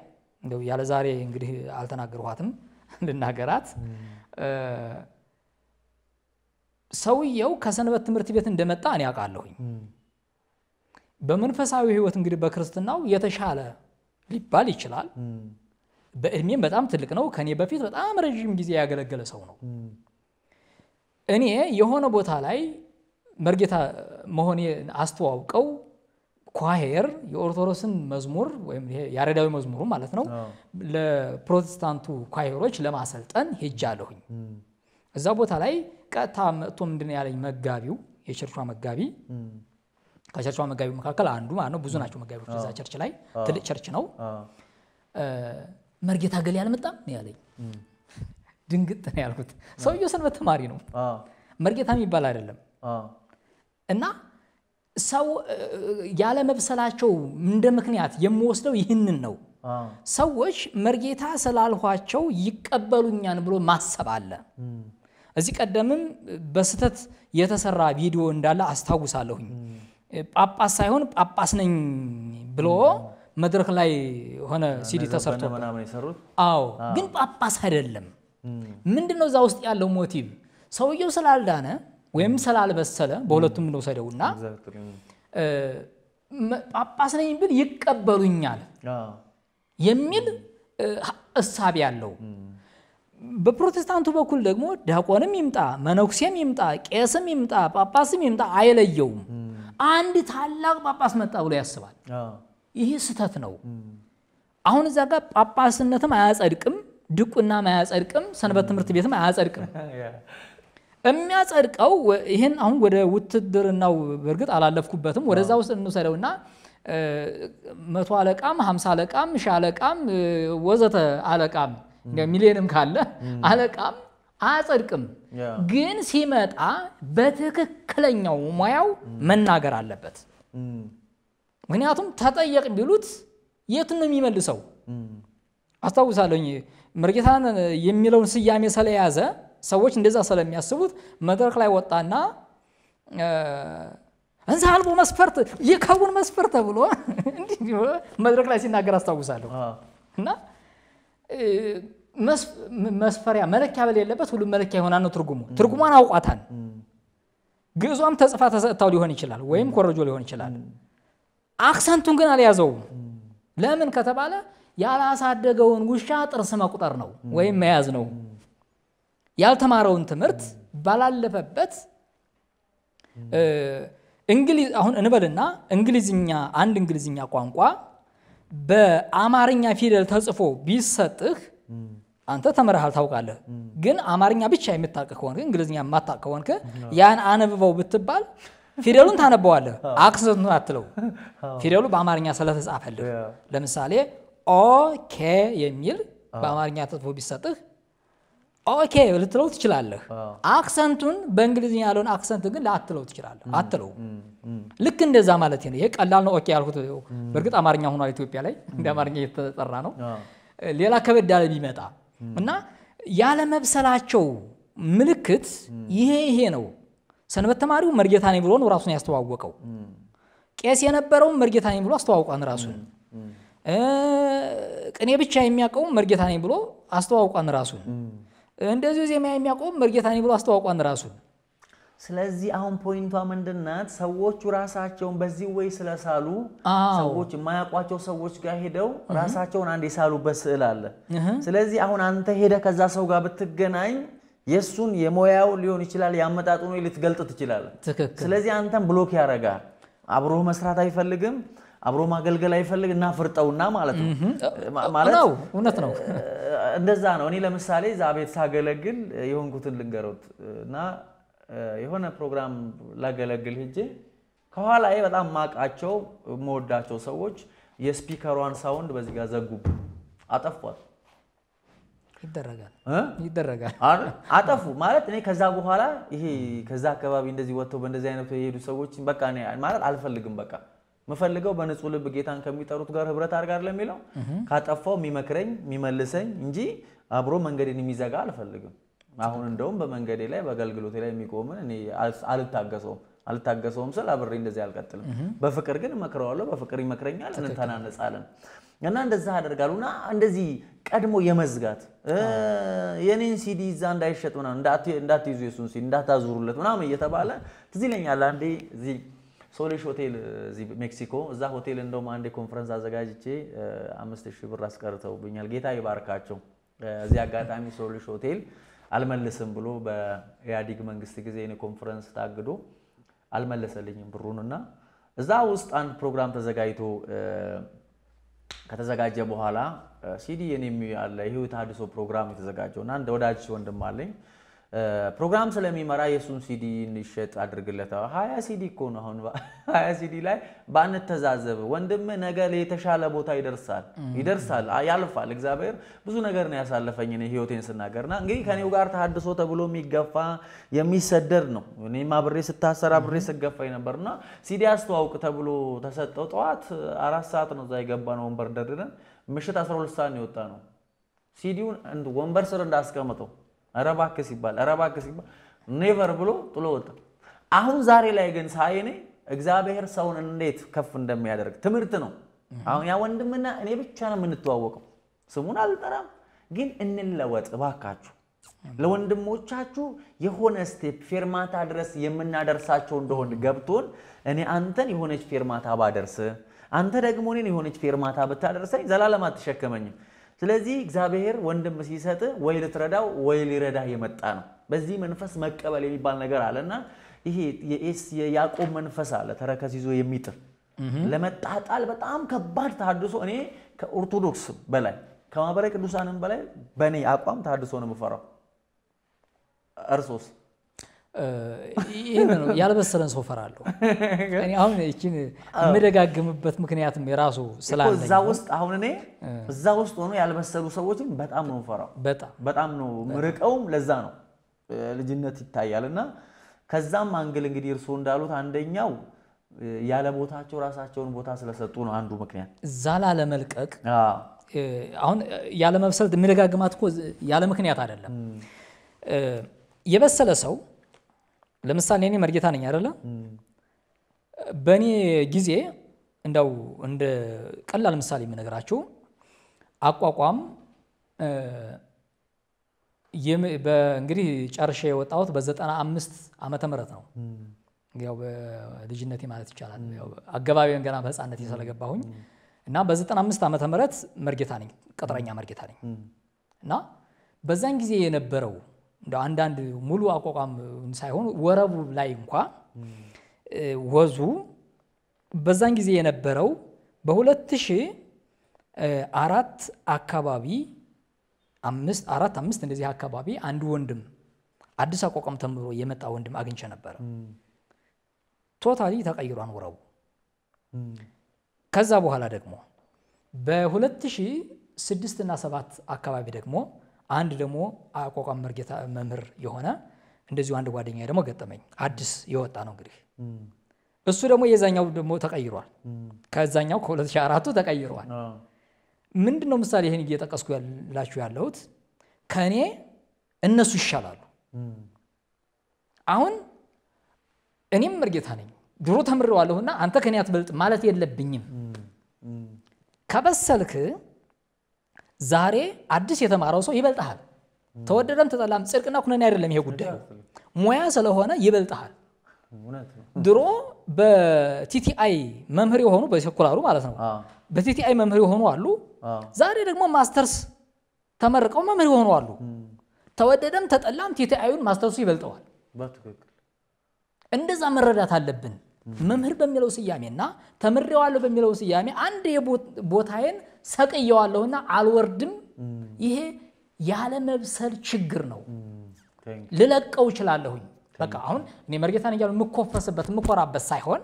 ያለ ዛሬ እንግዲህ አልተናገርኋትም፣ ልናገራት ሰውየው ከሰንበት ትምህርት ቤት እንደመጣ እኔ አውቃለሁኝ። በመንፈሳዊ ህይወት እንግዲህ በክርስትናው የተሻለ ሊባል ይችላል። በእድሜም በጣም ትልቅ ነው። ከኔ በፊት በጣም ረዥም ጊዜ ያገለገለ ሰው ነው። እኔ የሆነ ቦታ ላይ መርጌታ መሆኔ አስተዋውቀው ኳሄር የኦርቶዶክስን መዝሙር ወይም ያሬዳዊ መዝሙሩ ማለት ነው ለፕሮቴስታንቱ ኳሄሮች ለማሰልጠን ሄጃለሁኝ። እዛ ቦታ ላይ ቀጥታ መጥቶ ምንድን ያለኝ መጋቢው የቸርቿ መጋቢ ከቸርቿ መጋቢ መካከል አንዱ ማለት ነው። ብዙ ናቸው መጋቢዎች እዛ ቸርች ላይ ትልቅ ቸርች ነው። መርጌታ ገሌ አልመጣም ነው ያለኝ። ድንግጥ ነው ያልኩት። ሰውየው ሰንበት ተማሪ ነው፣ መርጌታ የሚባል አይደለም። እና ሰው ያለ መብሰላቸው እንደ ምክንያት የምወስደው ይህንን ነው። ሰዎች መርጌታ ስላልኋቸው ይቀበሉኛን ብሎ ማሰብ አለ። እዚህ ቀደምም በስተት የተሰራ ቪዲዮ እንዳለ አስታውሳለሁኝ። ጳጳስ ሳይሆን ጳጳስ ነኝ ብሎ መድረክ ላይ ሆነ ሲዲ ተሰርቶ፣ አዎ፣ ግን ጳጳስ አይደለም። ምንድነው እዛ ውስጥ ያለው ሞቲቭ? ሰውየው ስላልዳነ ወይም ስላልበሰለ በሁለቱም እንውሰደውና ጳጳስ ነኝ ብል ይቀበሉኛል የሚል እሳቤ ያለው በፕሮቴስታንቱ በኩል ደግሞ ዲያቆንም ይምጣ፣ መነኩሴም ይምጣ፣ ቄስም ይምጣ፣ ጳጳስም ይምጣ አይለየውም። አንድ ታላቅ ጳጳስ መጣ ብሎ ያስባል። ይህ ስህተት ነው። አሁን እዛ ጋር ጳጳስነትም አያጸድቅም፣ ድቁናም አያጸድቅም፣ ሰንበት ትምህርት ቤትም አያጸድቅም። የሚያጸድቀው ይህን አሁን ወደ ውትድርናው በእርግጥ አላለፍኩበትም፣ ወደዛ ውስጥ እንውሰደውና መቶ አለቃም ሀምሳ አለቃም ሺህ አለቃም ወዘተ አለቃም ሚሊየንም ካለ አለቃም አያጸድቅም። ግን ሲመጣ በትክክለኛው ሙያው መናገር አለበት። ምክንያቱም ተጠየቅ ቢሉት የቱን ነው የሚመልሰው? አስታውሳለሁኝ መርጌታን የሚለውን ስያሜ ስለያዘ ሰዎች እንደዛ ስለሚያስቡት መድረክ ላይ ወጣና እንዛ አልቦ መስፈርት የከውን መስፈርት ተብሎ መድረክ ላይ ሲናገር አስታውሳለሁ እና መስፈሪያ መለኪያ በሌለበት ሁሉም መለኪያ ይሆናል ነው ትርጉሙ። ትርጉሟን አውቋታን ግዕዟም ተጽፋ ተሰጥታው ሊሆን ይችላል፣ ወይም ኮረጆ ሊሆን ይችላል። አክሰንቱን ግን አልያዘውም። ለምን ከተባለ ያላሳደገውን ውሻ ጥርስ መቁጠር ነው ወይም መያዝ ነው። ያልተማረውን ትምህርት ባላለፈበት እንግሊዝ አሁን እንበልና እንግሊዝኛ አንድ እንግሊዝኛ ቋንቋ በአማርኛ ፊደል ተጽፎ ቢሰጥህ አንተ ተምረሃል ታውቃለህ። ግን አማርኛ ብቻ የምታውቅ ከሆንክ እንግሊዝኛ የማታቅ ከሆንክ ያን አነብበው ብትባል ፊደሉን ታነበዋለህ፣ አክሰንቱን አትለው። ፊደሉ በአማርኛ ስለተጻፈልህ ለምሳሌ ኦኬ የሚል በአማርኛ ተጽፎ ቢሰጥህ ኦኬ ልትለው ትችላለህ። አክሰንቱን በእንግሊዝኛ ያለውን አክሰንት ግን ላትለው ትችላለህ፣ አትለው። ልክ እንደዛ ማለት ነው። ይሄ ቀላል ነው። ኦኬ ያልኩት በእርግጥ አማርኛ ሆኗል ኢትዮጵያ ላይ እንደ አማርኛ እየተጠራ ነው። ሌላ ከበድ ያለ ቢመጣ እና ያለመብሰላቸው ምልክት ይሄ ይሄ ነው። ሰንበት ተማሪው መርጌታ ነኝ ብሎ ነው ራሱን ያስተዋወቀው። ቄስ የነበረውም መርጌታ ነኝ ብሎ አስተዋውቋን ራሱን። ቅኔ ብቻ የሚያውቀውም መርጌታ ነኝ ብሎ አስተዋውቋን ራሱን። እንደዚሁ ዜማ የሚያውቀውም መርጌታ ነኝ ብሎ አስተዋውቋን ራሱን። ስለዚህ አሁን ፖይንቷ ምንድናት? ሰዎቹ ራሳቸውን በዚህ ወይ ስለሳሉ ሰዎች የማያውቋቸው ሰዎች ጋር ሄደው ራሳቸውን አንድ የሳሉበት ስዕል አለ። ስለዚህ አሁን አንተ ሄደ ከዛ ሰው ጋር ብትገናኝ የእሱን የሞያው ሊሆን ይችላል ያመጣጡ ነው ልትገልጥ ትችላለህ። ስለዚህ አንተን ብሎክ ያደርጋል። አብሮ መስራት አይፈልግም። አብሮ ማገልገል አይፈልግ እና ፍርጠውና ማለት ነው ማለት እውነት ነው፣ እንደዛ ነው። እኔ ለምሳሌ እዛ ቤት ሳገለግል የሆንኩትን ልንገሮት እና የሆነ ፕሮግራም ላገለግል ሄጄ ከኋላዬ በጣም ማቃቸው መወዳቸው ሰዎች የስፒከሯን ሳውንድ በዚህ ጋር ዘጉብ አጠፏል። ይደረጋል አጠፉ ማለት እኔ ከዛ በኋላ ይሄ ከዛ አካባቢ እንደዚህ ወጥተው በእንደዚህ አይነቱ የሄዱ ሰዎች በቃ ማለት አልፈልግም። በቃ የምፈልገው በንጹህ ልብ ጌታን ከሚጠሩት ጋር ህብረት አድርግ ለሚለው ካጠፋው የሚመክረኝ የሚመልሰኝ እንጂ አብሮ መንገድን የሚዘጋ አልፈልግም። አሁን እንደውም በመንገዴ ላይ በአገልግሎቴ ላይ የሚቆምን እኔ አልታገሰውም አልታገሰውም ስል አብሬ እንደዚህ አልቀጥልም። በፍቅር ግን እመክረዋለሁ፣ በፍቅር ይመክረኛል፣ እንተናነጻለን እና እንደዛ አደርጋሉ እና እንደዚህ ቀድሞ የመዝጋት የኔን ሲዲ እዛ እንዳይሸጥ ምናምን እንዳትይዙ የሱን ሲዲ እንዳታዙሩለት ምናምን እየተባለ ትዝ ይለኛል አንዴ እዚህ ሶሌሽ ሆቴል እዚህ ሜክሲኮ እዛ ሆቴል እንደውም አንዴ ኮንፈረንስ አዘጋጅቼ አምስት ሺህ ብር አስቀርተውብኛል። ጌታ ይባርካቸው። እዚህ አጋጣሚ ሶሌሽ ሆቴል አልመልስም ብሎ በኢህአዲግ መንግስት ጊዜ እኔ ኮንፈረንስ ታግዶ አልመለሰልኝም ብሩንና እዛ ውስጥ አንድ ፕሮግራም ተዘጋጅቶ ከተዘጋጀ በኋላ ሲዲ የኔ ያለ ህይወት አድሶ ፕሮግራም የተዘጋጀውና እንደ ወዳጅ ወንድም አለኝ ፕሮግራም ስለሚመራ የእሱን ሲዲ እንዲሸጥ አድርግለት። ሀያ ሲዲ እኮ ነው አሁን ሀያ ሲዲ ላይ ባንተዛዘብ ወንድም ነገ የተሻለ ቦታ ይደርሳል ይደርሳል ያልፋል። እግዚአብሔር ብዙ ነገር ነው ያሳለፈኝ ህይወቴን ስናገርና እንግዲህ ከኔው ጋር ተሀድሶ ተብሎ የሚገፋ የሚሰደድ ነው። እኔም አብሬ ስታሰር አብሬ ስገፋኝ ነበርና ሲዲ አስተዋውቅ ተብሎ ተሰጠው። ጠዋት አራት ሰዓት ነው እዛ የገባ ነው ወንበር ደርድረን ምሽት 12 ሰዓት ነው የወጣ ነው ሲዲውን ወንበር ስር እንዳስቀምጠው ረባክ ሲባል ረባክ ሲባል ኔቨር ብሎ ጥሎ ወጣ። አሁን ዛሬ ላይ ግን ሳይኔ እግዚአብሔር ሰውን እንዴት ከፍ እንደሚያደርግ ትምህርት ነው። አሁን ያ ወንድምና እኔ ብቻ ነው የምንተዋወቀው። ስሙን አልጠራም፣ ግን እንለወጥ እባካችሁ። ለወንድሞቻችሁ የሆነ ስቴፕ ፌርማታ ድረስ የምናደርሳቸው እንደሆን ገብቶን እኔ አንተን የሆነች ፌርማታ ባደርስ አንተ ደግሞ እኔን የሆነች ፌርማታ ብታደርሰኝ ዘላለም አትሸከመኝም። ስለዚህ እግዚአብሔር ወንድም ሲሰጥ ወይ ልትረዳው ወይ ሊረዳ የመጣ ነው። በዚህ መንፈስ መቀበል የሚባል ነገር አለና ይሄ የኤስ የያዕቆብ መንፈስ አለ ተረከዝ ይዞ የሚጥር ለመጣጣል በጣም ከባድ ተሐድሶ እኔ ከኦርቶዶክስ በላይ ከማህበረ ቅዱሳንም በላይ በእኔ አቋም ተሐድሶ ነው የምፈራው። እርሶስ? ይህን ነው ያልበሰለን ሰው ፈራለሁ። እኔ አሁን ይህችን የምደጋግምበት ምክንያትም የራሱ ስላለ እዛ ውስጥ አሁን እኔ እዛ ውስጥ ሆኖ ያልበሰሉ ሰዎችን በጣም ነው ፈራው፣ በጣም ነው ምርቀውም። ለዛ ነው ልጅነት ይታያል እና ከዛም አንግል እንግዲህ እርስዎ እንዳሉት አንደኛው ያለ ቦታቸው ራሳቸውን ቦታ ስለሰጡ ነው አንዱ ምክንያት እዛ ላለመልቀቅ። አሁን ያለመብሰል የምደጋግማት እኮ ያለ ምክንያት አይደለም። የበሰለ ሰው ለምሳሌ እኔ መርጌታ ነኝ አይደለ? በእኔ ጊዜ እንደው እንደ ቀላል ምሳሌ የምነግራችሁ አቋቋም እንግዲህ ጨርሼ የወጣሁት በዘጠና አምስት ዓመተ ምህረት ነው። ያው በልጅነቴ ማለት ይቻላል አገባቢን ገና በህፃነት ስለገባሁኝ እና በዘጠና አምስት ዓመተ ምህረት መርጌታ ነኝ፣ ቅጥረኛ መርጌታ ነኝ እና በዛን ጊዜ የነበረው እንደ አንዳንድ ሙሉ አቋቋም ሳይሆን ወረቡ ላይ እንኳ ወዙ በዛን ጊዜ የነበረው በሁለት ሺህ አራት አካባቢ አምስት አራት አምስት እንደዚህ አካባቢ አንድ ወንድም አዲስ አቋቋም ተምሮ የመጣ ወንድም አግኝቼ ነበረ። ቶታሊ ተቀይሯን ወረቡ። ከዛ በኋላ ደግሞ በ2006 እና ሰባት አካባቢ ደግሞ አንድ ደግሞ አቋቋም መርጌታ መምህር የሆነ እንደዚሁ አንድ ጓደኛ ደግሞ ገጠመኝ። አዲስ የወጣ ነው እንግዲህ እሱ ደግሞ የዛኛው ደግሞ ተቀይሯል። ከዛኛው ከ2004ቱ ተቀይሯል። ምንድን ነው ምሳሌ ይህን እየጠቀስኩ ላችሁ ያለሁት ከእኔ እነሱ ይሻላሉ። አሁን እኔም መርጌታ ነኝ፣ ድሮ ተምሬዋለሁና አንተ ከኔ አትበልጥ ማለት የለብኝም። ከበሰልክ ዛሬ አዲስ የተማረው ሰው ይበልጥሃል። ተወደደም ተጠላም ጽድቅና ኩነኔ አይደለም ይሄ ጉዳዩ፣ ሙያ ስለሆነ ይበልጥሃል። ድሮ በቲቲአይ መምህር የሆኑ በሴኩላሩ ማለት ነው በቲቲአይ መምህር የሆኑ አሉ። ዛሬ ደግሞ ማስተርስ ተመርቀው መምህር የሆኑ አሉ። ተወደደም ተጠላም ቲቲአዩን ማስተርሱ ይበልጠዋል። እንደዛ መረዳት አለብን። መምህር በሚለው ስያሜና ተምሬዋለሁ በሚለው ስያሜ አንድ ቦታዬን ሰቅየዋለሁና አልወርድም። ይሄ ያለ መብሰል ችግር ነው። ልለቀው እችላለሁኝ። በቃ አሁን እኔ መርጌታን እያሉ የምኮፈስበት የምኮራበት ሳይሆን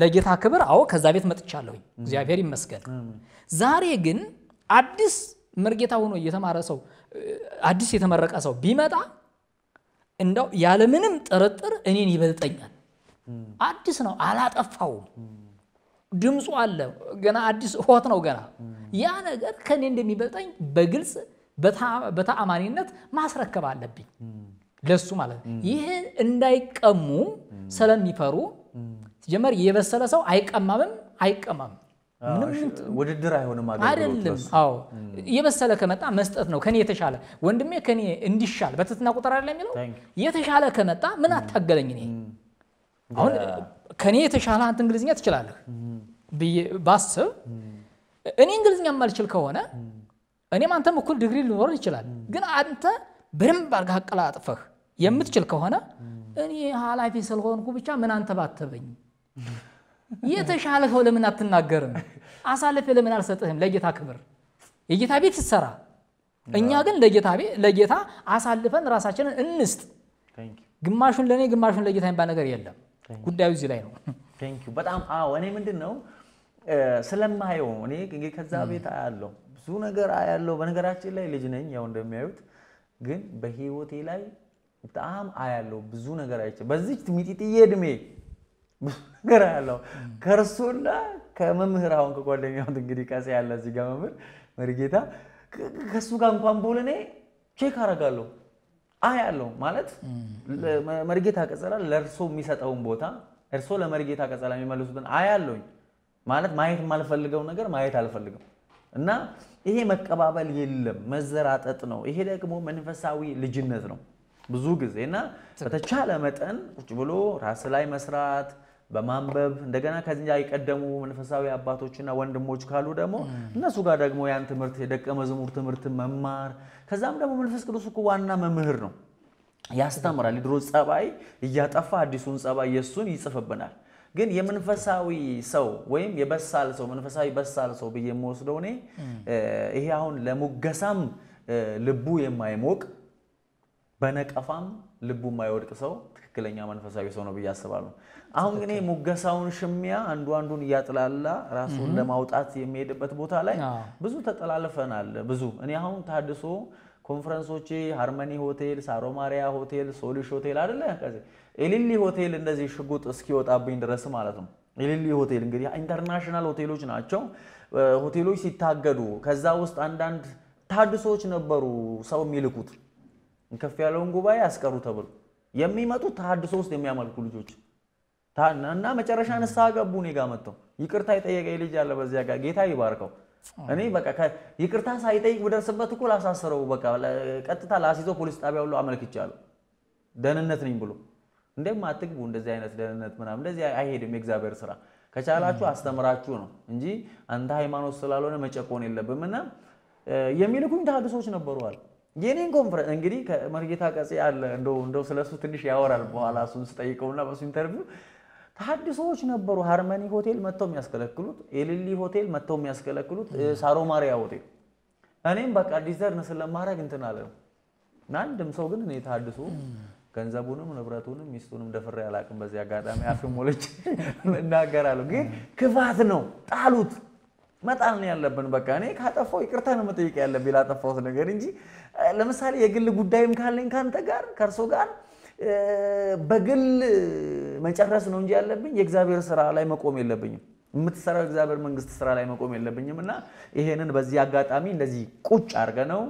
ለጌታ ክብር፣ አዎ ከዛ ቤት መጥቻለሁኝ፣ እግዚአብሔር ይመስገን። ዛሬ ግን አዲስ መርጌታ ሆኖ እየተማረ ሰው አዲስ የተመረቀ ሰው ቢመጣ እንዳው ያለምንም ጥርጥር እኔን ይበልጠኛል። አዲስ ነው፣ አላጠፋውም። ድምፁ አለ ገና አዲስ ሆት ነው ገና። ያ ነገር ከኔ እንደሚበልጠኝ በግልጽ በተአማኒነት ማስረከብ አለብኝ ለሱ ማለት ነው። እንዳይቀሙ ስለሚፈሩ ጀመር የበሰለ ሰው አይቀማምም አይቀማም ውድድር አይሆንም አይደለም። አዎ የበሰለ ከመጣ መስጠት ነው። ከኔ የተሻለ ወንድሜ ከኔ እንዲሻል በትትና ቁጥር አይደለም የሚለው የተሻለ ከመጣ ምን አታገለኝ እኔ አሁን ከኔ የተሻለ አንተ እንግሊዝኛ ትችላለህ ብዬ ባስብ እኔ እንግሊዝኛ ማልችል ከሆነ እኔም አንተም እኩል ዲግሪ ሊኖረን ይችላል። ግን አንተ በደንብ አድርገህ አቀላጥፈህ የምትችል ከሆነ እኔ ሀላፊ ስለሆንኩ ብቻ ምን አንተ ባተበኝ የተሻለ ሰው ለምን አትናገርም? አሳልፌ ለምን አልሰጥህም? ለጌታ ክብር የጌታ ቤት ስትሰራ እኛ ግን ለጌታ ለጌታ አሳልፈን ራሳችንን እንስጥ። ግማሹን ለእኔ ግማሹን ለጌታ የሚባል ነገር የለም። ጉዳዩ እዚህ ላይ ነው። በጣም እኔ ምንድን ነው ስለማየው እኔ ከዛ ቤት አያለው ብዙ ነገር አያለው። በነገራችን ላይ ልጅ ነኝ ያው እንደሚያዩት፣ ግን በህይወቴ ላይ በጣም አያለው ብዙ ነገር አይቼ በዚህ ሚጢጥዬ እድሜ ብዙ ነገር አያለው ከእርሱና ከመምህር አሁን ከጓደኛ እንግዲህ ቀሴ ያለ እዚህ ጋ መምህር መሪጌታ ከእሱ ጋር እንኳን በሆነ እኔ ቼክ አረጋለሁ አያለው ማለት መርጌታ ቀጸላ ለእርሶ የሚሰጠውን ቦታ እርሶ ለመርጌታ ቀጸላ የሚመልሱትን አያለውኝ ማለት ማየት የማልፈልገው ነገር ማየት አልፈልግም እና ይሄ መቀባበል የለም መዘራጠጥ ነው። ይሄ ደግሞ መንፈሳዊ ልጅነት ነው ብዙ ጊዜ እና በተቻለ መጠን ቁጭ ብሎ ራስ ላይ መስራት በማንበብ እንደገና ከዚያ የቀደሙ መንፈሳዊ አባቶችና ወንድሞች ካሉ ደግሞ እነሱ ጋር ደግሞ ያን ትምህርት የደቀ መዝሙር ትምህርት መማር ከዛም ደግሞ መንፈስ ቅዱስ እኮ ዋና መምህር ነው፣ ያስተምራል። የድሮ ጸባይ እያጠፋ አዲሱን ጸባይ የእሱን ይጽፍብናል። ግን የመንፈሳዊ ሰው ወይም የበሳል ሰው መንፈሳዊ በሳል ሰው ብዬ የምወስደው እኔ ይሄ አሁን ለሙገሳም ልቡ የማይሞቅ በነቀፋም ልቡ የማይወድቅ ሰው ትክክለኛ መንፈሳዊ ሰው ነው ብዬ አስባለሁ። አሁን ግን ሙገሳውን ሽሚያ አንዱ አንዱን እያጥላላ ራሱን ለማውጣት የሚሄድበት ቦታ ላይ ብዙ ተጠላልፈናል። ብዙ እኔ አሁን ታድሶ ኮንፈረንሶቼ ሃርመኒ ሆቴል፣ ሳሮማሪያ ሆቴል፣ ሶሊሽ ሆቴል አደለ ኤሊሊ ሆቴል እንደዚህ ሽጉጥ እስኪወጣብኝ ድረስ ማለት ነው። ኤሊሊ ሆቴል እንግዲህ ኢንተርናሽናል ሆቴሎች ናቸው። ሆቴሎች ሲታገዱ ከዛ ውስጥ አንዳንድ ታድሶች ነበሩ ሰው የሚልኩት ከፍ ያለውን ጉባኤ አስቀሩ ተብሎ የሚመጡት ተሐድሶ ውስጥ የሚያመልኩ ልጆች እና መጨረሻ ንስሐ ገቡ። እኔ ጋር መጥተው ይቅርታ የጠየቀ ልጅ አለ። በዚያ ጋር ጌታ ይባርከው። እኔ በቃ ይቅርታ ሳይጠይቅ ብደርስበት እኮ ላሳስረው፣ በቃ ቀጥታ ላስይዞ ፖሊስ ጣቢያ ሁሉ አመልክቻለሁ። ደህንነት ነኝ ብሎ እንደም አትግቡ፣ እንደዚህ አይነት ደህንነት ምናምን እንደዚህ አይሄድም የእግዚአብሔር ስራ። ከቻላችሁ አስተምራችሁ ነው እንጂ አንተ ሃይማኖት ስላልሆነ መጨቆን የለብም። እና የሚልኩኝ ተሐድሶች ነበሩ አለ የኔን ኮንፈረንስ እንግዲህ ከመርጌታ ቀጽ አለ እንደው ስለሱ ትንሽ ያወራል። በኋላ እሱን ስጠይቀውና በሱ ኢንተርቪው ተሐድሶዎች ነበሩ። ሃርመኒ ሆቴል መጥተው የሚያስከለክሉት፣ ኤሊሊ ሆቴል መጥተው የሚያስከለክሉት፣ ሳሮማሪያ ሆቴል እኔም በቃ ዲዘርን ስለማድረግ እንትን አለ አንድም ሰው ግን እኔ ተሐድሶ ገንዘቡንም ንብረቱንም ሚስቱንም ደፍሬ አላውቅም። በዚህ አጋጣሚ አፍ ሞለች እናገራለሁ። ግን ክፋት ነው ጣሉት። መጣል ነው ያለብን። በቃ እኔ ካጠፋው ይቅርታ ነው መጠየቅ ያለብኝ ላጠፋሁት ነገር እንጂ ለምሳሌ የግል ጉዳይም ካለኝ ከአንተ ጋር ከእርሶ ጋር በግል መጨረስ ነው እንጂ ያለብኝ የእግዚአብሔር ስራ ላይ መቆም የለብኝም። የምትሰራው የእግዚአብሔር መንግስት ስራ ላይ መቆም የለብኝም እና ይሄንን በዚህ አጋጣሚ እንደዚህ ቁጭ አድርገ ነው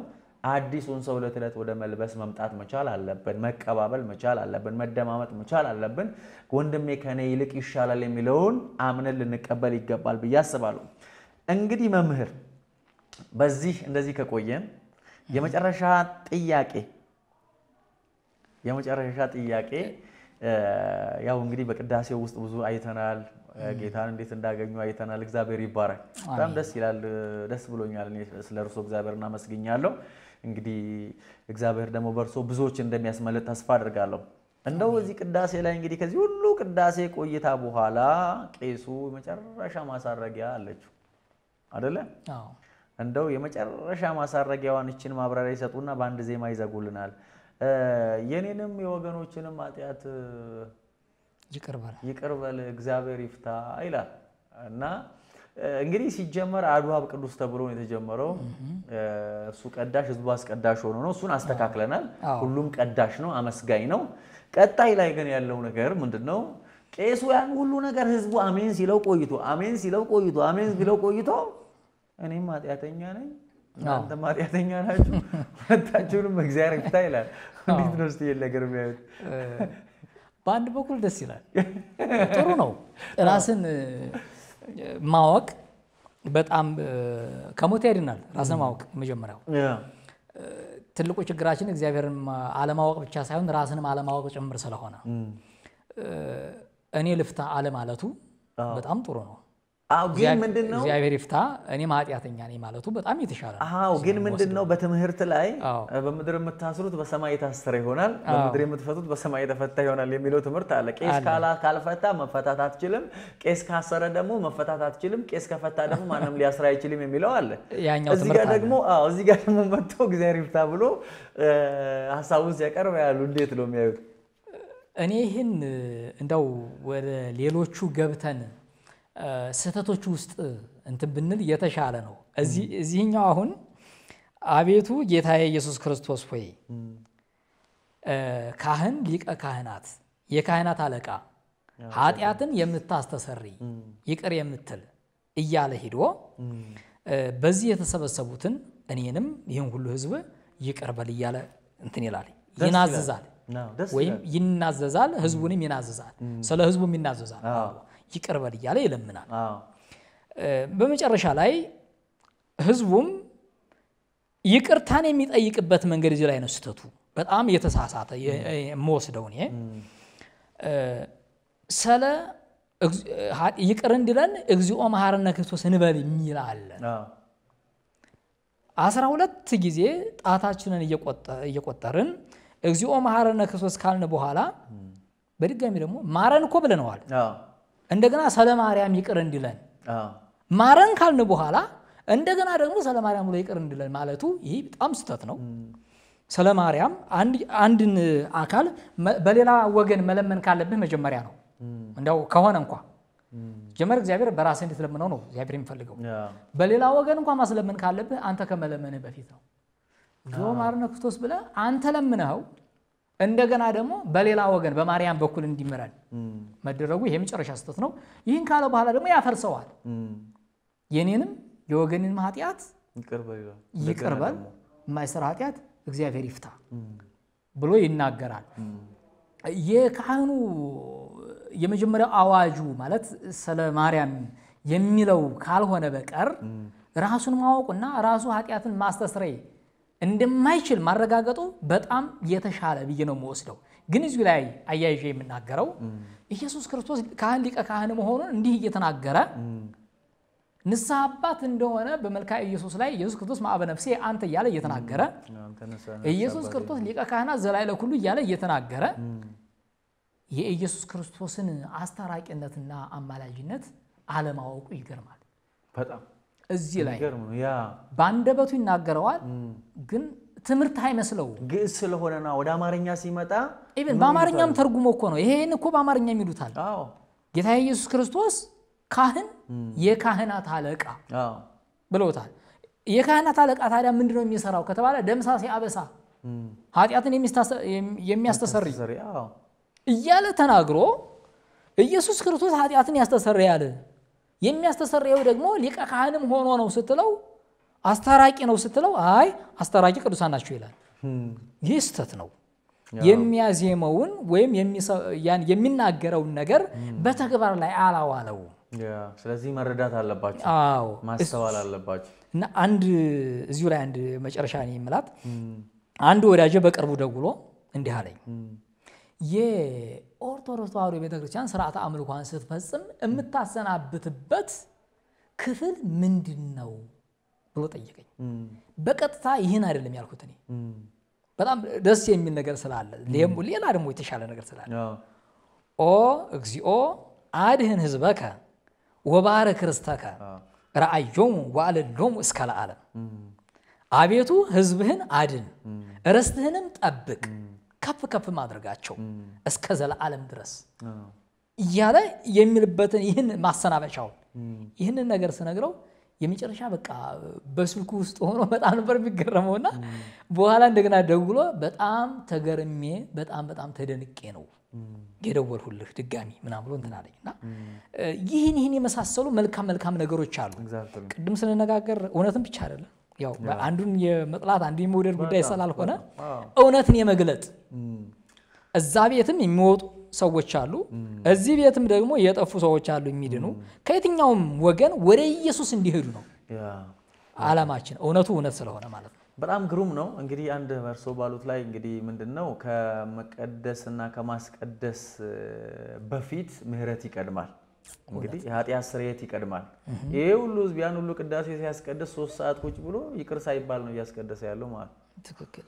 አዲሱን ሰው ዕለት ዕለት ወደ መልበስ መምጣት መቻል አለብን። መቀባበል መቻል አለብን። መደማመጥ መቻል አለብን። ወንድሜ ከኔ ይልቅ ይሻላል የሚለውን አምነን ልንቀበል ይገባል ብዬ አስባለሁ። እንግዲህ መምህር በዚህ እንደዚህ ከቆየን የመጨረሻ ጥያቄ የመጨረሻ ጥያቄ ያው እንግዲህ በቅዳሴው ውስጥ ብዙ አይተናል። ጌታን እንዴት እንዳገኙ አይተናል። እግዚአብሔር ይባረክ። በጣም ደስ ይላል። ደስ ብሎኛል። እኔ ስለ እርሶ እግዚአብሔር እናመስግኛለሁ። እንግዲህ እግዚአብሔር ደግሞ በእርሶ ብዙዎች እንደሚያስመልጥ ተስፋ አድርጋለሁ። እንደው እዚህ ቅዳሴ ላይ እንግዲህ ከዚህ ሁሉ ቅዳሴ ቆይታ በኋላ ቄሱ መጨረሻ ማሳረጊያ አለችው አደለ? እንደው የመጨረሻ ማሳረጊያዋን እችን ማብራሪያ ይሰጡና በአንድ ዜማ ይዘጉልናል። የኔንም የወገኖችንም ኃጢአት ይቅር በል እግዚአብሔር ይፍታ ይላል እና እንግዲህ ሲጀመር አድባብ ቅዱስ ተብሎ ነው የተጀመረው። እሱ ቀዳሽ፣ ህዝቡ አስቀዳሽ ሆኖ ነው። እሱን አስተካክለናል። ሁሉም ቀዳሽ ነው፣ አመስጋኝ ነው። ቀጣይ ላይ ግን ያለው ነገር ምንድን ነው? ቄሱ ያን ሁሉ ነገር ህዝቡ አሜን ሲለው ቆይቶ አሜን ሲለው ቆይቶ አሜን ሲለው ቆይቶ እኔም ኃጢአተኛ ነኝ እናንተም ኃጢአተኛ ናችሁ፣ ሁለታችሁንም እግዚአብሔር ይፍታ ይላል። እንዴት ነው ስ ነገር የሚያዩት? በአንድ በኩል ደስ ይላል፣ ጥሩ ነው። ራስን ማወቅ በጣም ከሞት ያድናል። ራስን ማወቅ መጀመሪያው ትልቁ ችግራችን እግዚአብሔርን አለማወቅ ብቻ ሳይሆን ራስንም አለማወቅ ጭምር ስለሆነ እኔ ልፍታ አለማለቱ በጣም ጥሩ ነው። ግን ምንድን ነው እግዚአብሔር ይፍታ እኔ ማጥያተኛ ነኝ ማለቱ በጣም የተሻለ ነው። ግን ምንድን ነው በትምህርት ላይ በምድር የምታስሩት በሰማይ የታሰረ ይሆናል፣ በምድር የምትፈቱት በሰማይ የተፈታ ይሆናል የሚለው ትምህርት አለ። ቄስ ካልፈታ መፈታት አትችልም፣ ቄስ ካሰረ ደግሞ መፈታት አትችልም፣ ቄስ ከፈታ ደግሞ ማንም ሊያስር አይችልም የሚለው አለ። እዚህ ጋር ደግሞ እዚህ ጋር ደግሞ መጥቶ እግዚአብሔር ይፍታ ብሎ ሀሳቡን ሲያቀርብ ያሉ እንዴት ነው የሚያዩት? እኔ ይህን እንደው ወደ ሌሎቹ ገብተን ስህተቶች ውስጥ እንትን ብንል የተሻለ ነው። እዚህኛው አሁን አቤቱ ጌታዬ ኢየሱስ ክርስቶስ ሆይ ካህን ሊቀ ካህናት የካህናት አለቃ ኃጢአትን የምታስተሰሪ ይቅር የምትል እያለ ሂዶ በዚህ የተሰበሰቡትን እኔንም ይህን ሁሉ ህዝብ ይቅር በል እያለ እንትን ይላል ይናዘዛል፣ ወይም ይናዘዛል፣ ህዝቡንም ይናዘዛል፣ ስለ ህዝቡም ይናዘዛል። ይቅር በል እያለ ይለምናል። በመጨረሻ ላይ ህዝቡም ይቅርታን የሚጠይቅበት መንገድ እዚህ ላይ ነው ስህተቱ። በጣም የተሳሳተ የምወስደው እኔ ሰለ ይቅር እንዲለን እግዚኦ መሐረነ ክርስቶስ እንበል የሚል አለ። አስራ ሁለት ጊዜ ጣታችንን እየቆጠርን እግዚኦ መሐረነ ክርስቶስ ካልን በኋላ በድጋሚ ደግሞ ማረን እኮ ብለነዋል። እንደገና ስለ ማርያም ይቅር እንዲለን ማረን ካልን በኋላ እንደገና ደግሞ ስለ ማርያም ብሎ ይቅር እንዲለን ማለቱ ይህ በጣም ስህተት ነው። ስለ ማርያም አንድን አካል በሌላ ወገን መለመን ካለብህ መጀመሪያ ነው። እንዲያው ከሆነ እንኳ ጀመር እግዚአብሔር በራስህ እንድትለምነው ነው እግዚአብሔር የሚፈልገው። በሌላ ወገን እንኳ ማስለመን ካለብህ አንተ ከመለመንህ በፊት ነው። ጆ ማርነ ክርስቶስ ብለህ አንተ ለምነኸው እንደገና ደግሞ በሌላ ወገን በማርያም በኩል እንዲምረን መደረጉ ይሄ መጨረሻ ስህተት ነው። ይህን ካለ በኋላ ደግሞ ያፈርሰዋል። የኔንም የወገንን ኃጢአት ይቅርበል፣ የማይሰራ ኃጢአት እግዚአብሔር ይፍታ ብሎ ይናገራል። የካህኑ የመጀመሪያው አዋጁ ማለት ስለ ማርያም የሚለው ካልሆነ በቀር ራሱን ማወቁና ራሱ ኃጢአትን ማስተስረይ እንደማይችል ማረጋገጡ በጣም የተሻለ ብዬ ነው የምወስደው። ግን እዚሁ ላይ አያይዤ የምናገረው ኢየሱስ ክርስቶስ ካህን ሊቀ ካህን መሆኑን እንዲህ እየተናገረ ንስሐ አባት እንደሆነ በመልካ ኢየሱስ ላይ ኢየሱስ ክርስቶስ ማዕበ ነፍሴ አንተ እያለ እየተናገረ ኢየሱስ ክርስቶስ ሊቀ ካህናት ዘላይ ለኩሉ እያለ እየተናገረ የኢየሱስ ክርስቶስን አስታራቂነትና አማላጅነት አለማወቁ ይገርማል በጣም እዚህ ላይ በአንደበቱ ይናገረዋል፣ ግን ትምህርት አይመስለው ግዕዝ ስለሆነና ወደ አማርኛ ሲመጣ በአማርኛም ተርጉሞ እኮ ነው። ይሄን እኮ በአማርኛ የሚሉታል። ጌታ ኢየሱስ ክርስቶስ ካህን የካህናት አለቃ ብለውታል። የካህናት አለቃ ታዲያ ምንድ ነው የሚሰራው ከተባለ ደምሳሴ አበሳ ኃጢአትን የሚያስተሰርይ እያለ ተናግሮ ኢየሱስ ክርስቶስ ኃጢአትን ያለ የሚያስተሰርየው ደግሞ ሊቀ ካህንም ሆኖ ነው ስትለው አስታራቂ ነው ስትለው አይ አስታራቂ ቅዱሳን ናቸው ይላል። hmm. ይህ ስህተት ነው። የሚያዜመውን ወይም የሚናገረውን ነገር hmm. በተግባር ላይ አላዋለው። ስለዚህ መረዳት አለባቸው፣ ማስተዋል አለባቸው። እና አንድ እዚሁ ላይ አንድ መጨረሻ የምላት hmm. አንድ ወዳጀ በቅርቡ ደውሎ እንዲህ አለኝ ኦርቶዶክስ ተዋሕዶ ቤተክርስቲያን ስርዓተ አምልኳን ስትፈጽም የምታሰናብትበት ክፍል ምንድን ነው ብሎ ጠየቀኝ። በቀጥታ ይህን አይደለም ያልኩት እኔ በጣም ደስ የሚል ነገር ስላለ ሌላ ደግሞ የተሻለ ነገር ስላለ ኦ እግዚኦ አድህን ህዝበከ ወባረክ ክርስተከ ረአዮሙ ወአለሎሙ እስከ ለዓለም አቤቱ ህዝብህን አድን ርስትህንም ጠብቅ ከፍ ከፍ ማድረጋቸው እስከ ዘለዓለም ድረስ እያለ የሚልበትን ይህን ማሰናበቻውን ይህንን ነገር ስነግረው የመጨረሻ በቃ በስልኩ ውስጥ ሆኖ በጣም ነበር የሚገረመውና በኋላ እንደገና ደውሎ በጣም ተገርሜ በጣም በጣም ተደንቄ ነው የደወልሁልህ ድጋሚ ምናም ብሎ እንትን አለኝ እና ይህን ይህን የመሳሰሉ መልካም መልካም ነገሮች አሉ። ቅድም ስንነጋገር እውነትም ብቻ አይደለም ያው አንዱን የመጥላት አንዱ የመውደድ ጉዳይ ስላልሆነ እውነትን የመግለጥ እዛ ቤትም የሚወጡ ሰዎች አሉ፣ እዚህ ቤትም ደግሞ የጠፉ ሰዎች አሉ የሚድኑ ከየትኛውም ወገን ወደ ኢየሱስ እንዲሄዱ ነው አላማችን፣ እውነቱ እውነት ስለሆነ ማለት ነው። በጣም ግሩም ነው። እንግዲህ አንድ እርሶ ባሉት ላይ እንግዲህ ምንድን ነው ከመቀደስ እና ከማስቀደስ በፊት ምህረት ይቀድማል። እንግዲህ የኃጢአት ስርየት ይቀድማል። ይሄ ሁሉ ህዝብ ያን ሁሉ ቅዳሴ ሲያስቀድስ ሶስት ሰዓት ቁጭ ብሎ ይቅር ሳይባል ነው እያስቀደሰ ያለው ማለት ነው። ትክክል።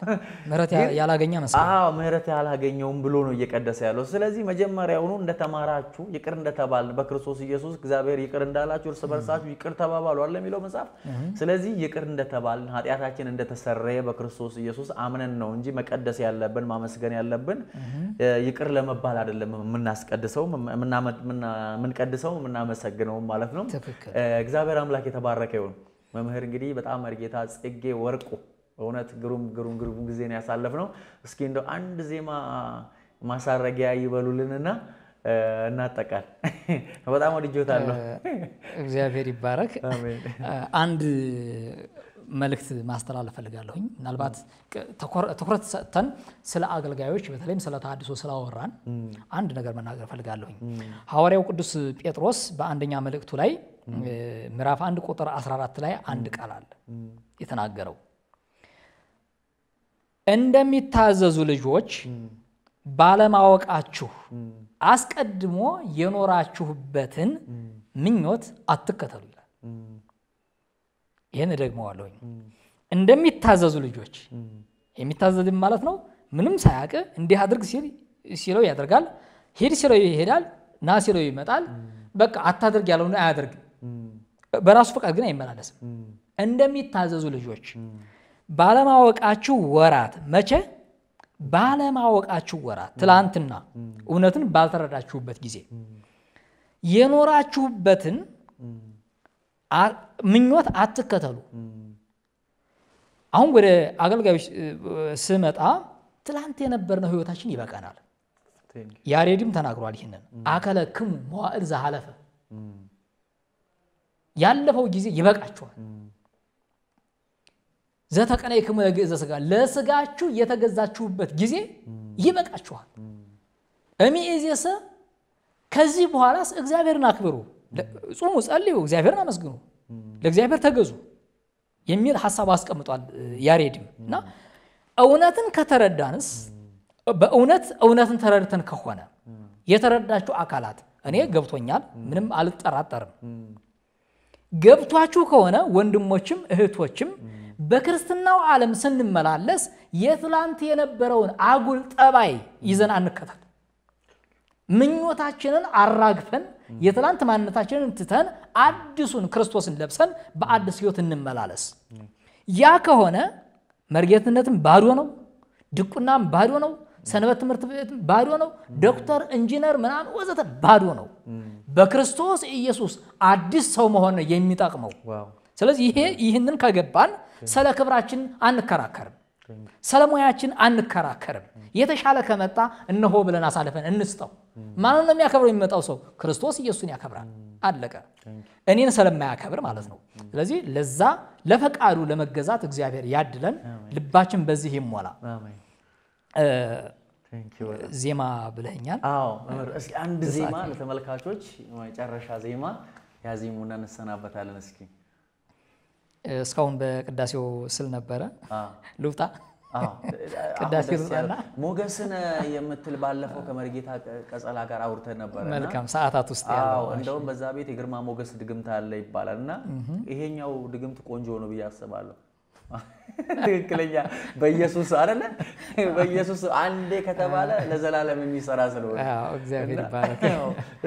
ምህረት ያላገኘ መስሎኝ። ምህረት ያላገኘውም ብሎ ነው እየቀደሰ ያለው። ስለዚህ መጀመሪያውኑ እንደተማራችሁ ይቅር እንደተባልን በክርስቶስ ኢየሱስ እግዚአብሔር ይቅር እንዳላችሁ እርስ በርሳችሁ ይቅር ተባባሉ አለ የሚለው መጽሐፍ። ስለዚህ ይቅር እንደተባልን ኃጢአታችን እንደተሰረየ በክርስቶስ ኢየሱስ አምነን ነው እንጂ መቀደስ ያለብን ማመስገን ያለብን ይቅር ለመባል አይደለም። የምናስቀድሰው የምንቀድሰው የምናመሰግነው ማለት ነው። እግዚአብሔር አምላክ የተባረከ ይሁን። መምህር እንግዲህ በጣም መርጌታ ጽጌ ወርቁ እውነት ግሩም ግሩም ግሩም ጊዜ ነው ያሳለፍነው። እስኪ እንደው አንድ ዜማ ማሳረጊያ ይበሉልንና እናጠቃል። በጣም ወድጆታለሁ። እግዚአብሔር ይባረክ። አንድ መልእክት ማስተላለፍ ፈልጋለሁኝ። ምናልባት ትኩረት ሰጥተን ስለ አገልጋዮች በተለይም ስለ ተሐድሶ ስላወራን አንድ ነገር መናገር ፈልጋለሁኝ። ሐዋርያው ቅዱስ ጴጥሮስ በአንደኛ መልእክቱ ላይ ምዕራፍ አንድ ቁጥር 14 ላይ አንድ ቃል አለ የተናገረው እንደሚታዘዙ ልጆች ባለማወቃችሁ አስቀድሞ የኖራችሁበትን ምኞት አትከተሉ ይላል። ይህን እደግመዋለሁኝ። እንደሚታዘዙ ልጆች የሚታዘዝም ማለት ነው። ምንም ሳያውቅ እንዲህ አድርግ ሲለው ያደርጋል፣ ሄድ ሲለው ይሄዳል፣ ና ሲለው ይመጣል። በቃ አታድርግ ያለውን አያደርግም። በራሱ ፈቃድ ግን አይመላለስም። እንደሚታዘዙ ልጆች ባለማወቃችሁ ወራት መቼ? ባለማወቃችሁ ወራት ትላንትና፣ እውነትን ባልተረዳችሁበት ጊዜ የኖራችሁበትን ምኞት አትከተሉ። አሁን ወደ አገልጋዮች ስመጣ ትላንት የነበርነው ህይወታችን ይበቀናል ያሬድም ተናግሯል ይህንን ክሙ መዋዕል ዘሀለፈ ያለፈው ጊዜ ይበቃችኋል። ዘተቀነይክሙ ለግእዘ ሥጋ ለሥጋችሁ የተገዛችሁበት ጊዜ ይበቃችኋል። እምይእዜሰ ከዚህ በኋላስ እግዚአብሔርን አክብሩ፣ ጹሙ፣ ጸልዩ፣ እግዚአብሔርን አመስግኑ፣ ለእግዚአብሔር ተገዙ የሚል ሀሳብ አስቀምጧል ያሬድም እና እውነትን ከተረዳንስ በእውነት እውነትን ተረድተን ከሆነ የተረዳችሁ አካላት እኔ ገብቶኛል፣ ምንም አልጠራጠርም። ገብቷችሁ ከሆነ ወንድሞችም እህቶችም በክርስትናው ዓለም ስንመላለስ የትላንት የነበረውን አጉል ጠባይ ይዘን አንከተል። ምኞታችንን አራግፈን የትላንት ማንነታችንን ትተን አዲሱን ክርስቶስን ለብሰን በአዲስ ሕይወት እንመላለስ። ያ ከሆነ መርጌትነትም ባዶ ነው፣ ድቁናም ባዶ ነው፣ ሰንበት ትምህርት ቤትም ባዶ ነው፣ ዶክተር፣ ኢንጂነር ምናምን ወዘተ ባዶ ነው። በክርስቶስ ኢየሱስ አዲስ ሰው መሆን የሚጠቅመው ስለዚህ ይሄ ይህንን ከገባን ስለ ክብራችን አንከራከርም፣ ስለ ሙያችን አንከራከርም። የተሻለ ከመጣ እነሆ ብለን አሳልፈን እንስጠው። ማንን ነው የሚያከብረው? የሚመጣው ሰው ክርስቶስ ኢየሱስን ያከብራል። አለቀ። እኔን ስለማያከብር ማለት ነው። ስለዚህ ለዛ ለፈቃዱ ለመገዛት እግዚአብሔር ያድለን፣ ልባችን በዚህ ይሞላ። ዜማ ብለኛል። አዎ እስኪ አንድ ዜማ ለተመልካቾች መጨረሻ ዜማ ያዜሙና እንሰናበታለን እስኪ እስካሁን በቅዳሴው ስል ነበረ ልውጣ ሞገስን የምትል ባለፈው ከመርጌታ ቀጸላ ጋር አውርተን ነበረ። መልካም ሰዓታት ውስጥ ያለው እንደውም በዛ ቤት የግርማ ሞገስ ድግምት አለ ይባላል እና ይሄኛው ድግምት ቆንጆ ነው ብዬ አስባለሁ። ትክክለኛ በኢየሱስ አለ በኢየሱስ አንዴ ከተባለ ለዘላለም የሚሰራ ስለሆነ እግዚአብሔር ይባረክ።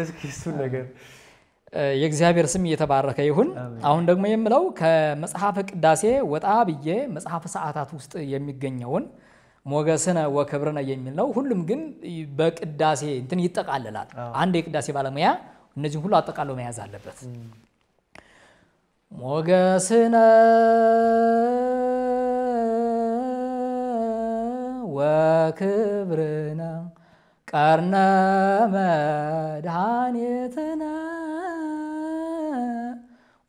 እስኪ እሱን ነገር የእግዚአብሔር ስም እየተባረከ ይሁን። አሁን ደግሞ የምለው ከመጽሐፈ ቅዳሴ ወጣ ብዬ መጽሐፈ ሰዓታት ውስጥ የሚገኘውን ሞገስነ ወክብርነ የሚል ነው። ሁሉም ግን በቅዳሴ እንትን ይጠቃልላል። አንድ የቅዳሴ ባለሙያ እነዚህም ሁሉ አጠቃሎ መያዝ አለበት። ሞገስነ ወክብርነ ቀርነ መድኃኒትነ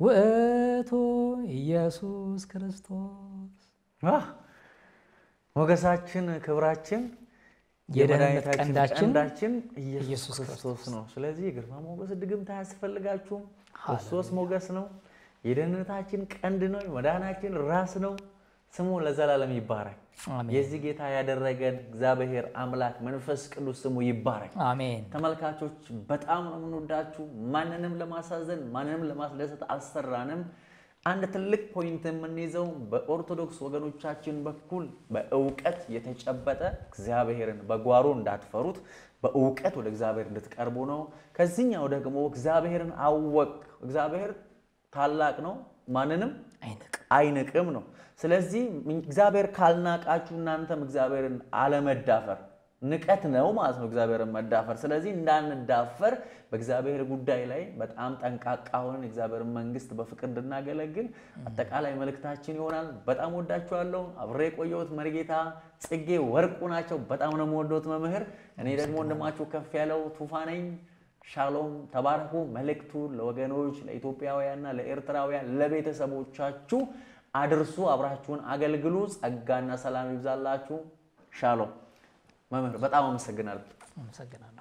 ውእቱ ኢየሱስ ክርስቶስ ሞገሳችን፣ ክብራችን፣ የደህንነት ቀንዳችን ኢየሱስ ክርስቶስ ነው። ስለዚህ የግርማ ሞገስ ድግምት አያስፈልጋችሁም። ክርስቶስ ሞገስ ነው፣ የደህንነታችን ቀንድ ነው፣ መዳናችን ራስ ነው። ስሙ ለዘላለም ይባረክ። የዚህ ጌታ ያደረገን እግዚአብሔር አምላክ መንፈስ ቅዱስ ስሙ ይባረክ። አሜን። ተመልካቾች በጣም ነው የምንወዳችሁ። ማንንም ለማሳዘን ማንንም ለማስደሰት አልሰራንም። አንድ ትልቅ ፖይንት የምንይዘው በኦርቶዶክስ ወገኖቻችን በኩል በእውቀት የተጨበጠ እግዚአብሔርን በጓሮ እንዳትፈሩት በእውቀት ወደ እግዚአብሔር እንድትቀርቡ ነው። ከዚህኛው ደግሞ እግዚአብሔርን አወቅ። እግዚአብሔር ታላቅ ነው፣ ማንንም አይንቅም ነው ስለዚህ እግዚአብሔር ካልናቃችሁ እናንተም እግዚአብሔርን አለመዳፈር ንቀት ነው ማለት ነው፣ እግዚአብሔርን መዳፈር። ስለዚህ እንዳንዳፈር በእግዚአብሔር ጉዳይ ላይ በጣም ጠንቃቃ ሆነን እግዚአብሔርን መንግስት በፍቅር እንድናገለግል አጠቃላይ መልእክታችን ይሆናል። በጣም ወዳችኋለሁ። አብሬ የቆየሁት መርጌታ ጽጌ ወርቁ ናቸው። በጣም ነው የምወደውት መምህር። እኔ ደግሞ ወንድማችሁ ከፍ ያለው ቱፋ ነኝ። ሻሎም፣ ተባረኩ። መልእክቱ ለወገኖች ለኢትዮጵያውያንና ለኤርትራውያን ለቤተሰቦቻችሁ አድርሱ፣ አብራችሁን አገልግሉ። ጸጋና ሰላም ይብዛላችሁ። ሻሎም። መምህር በጣም አመሰግናለሁ። አመሰግናለሁ።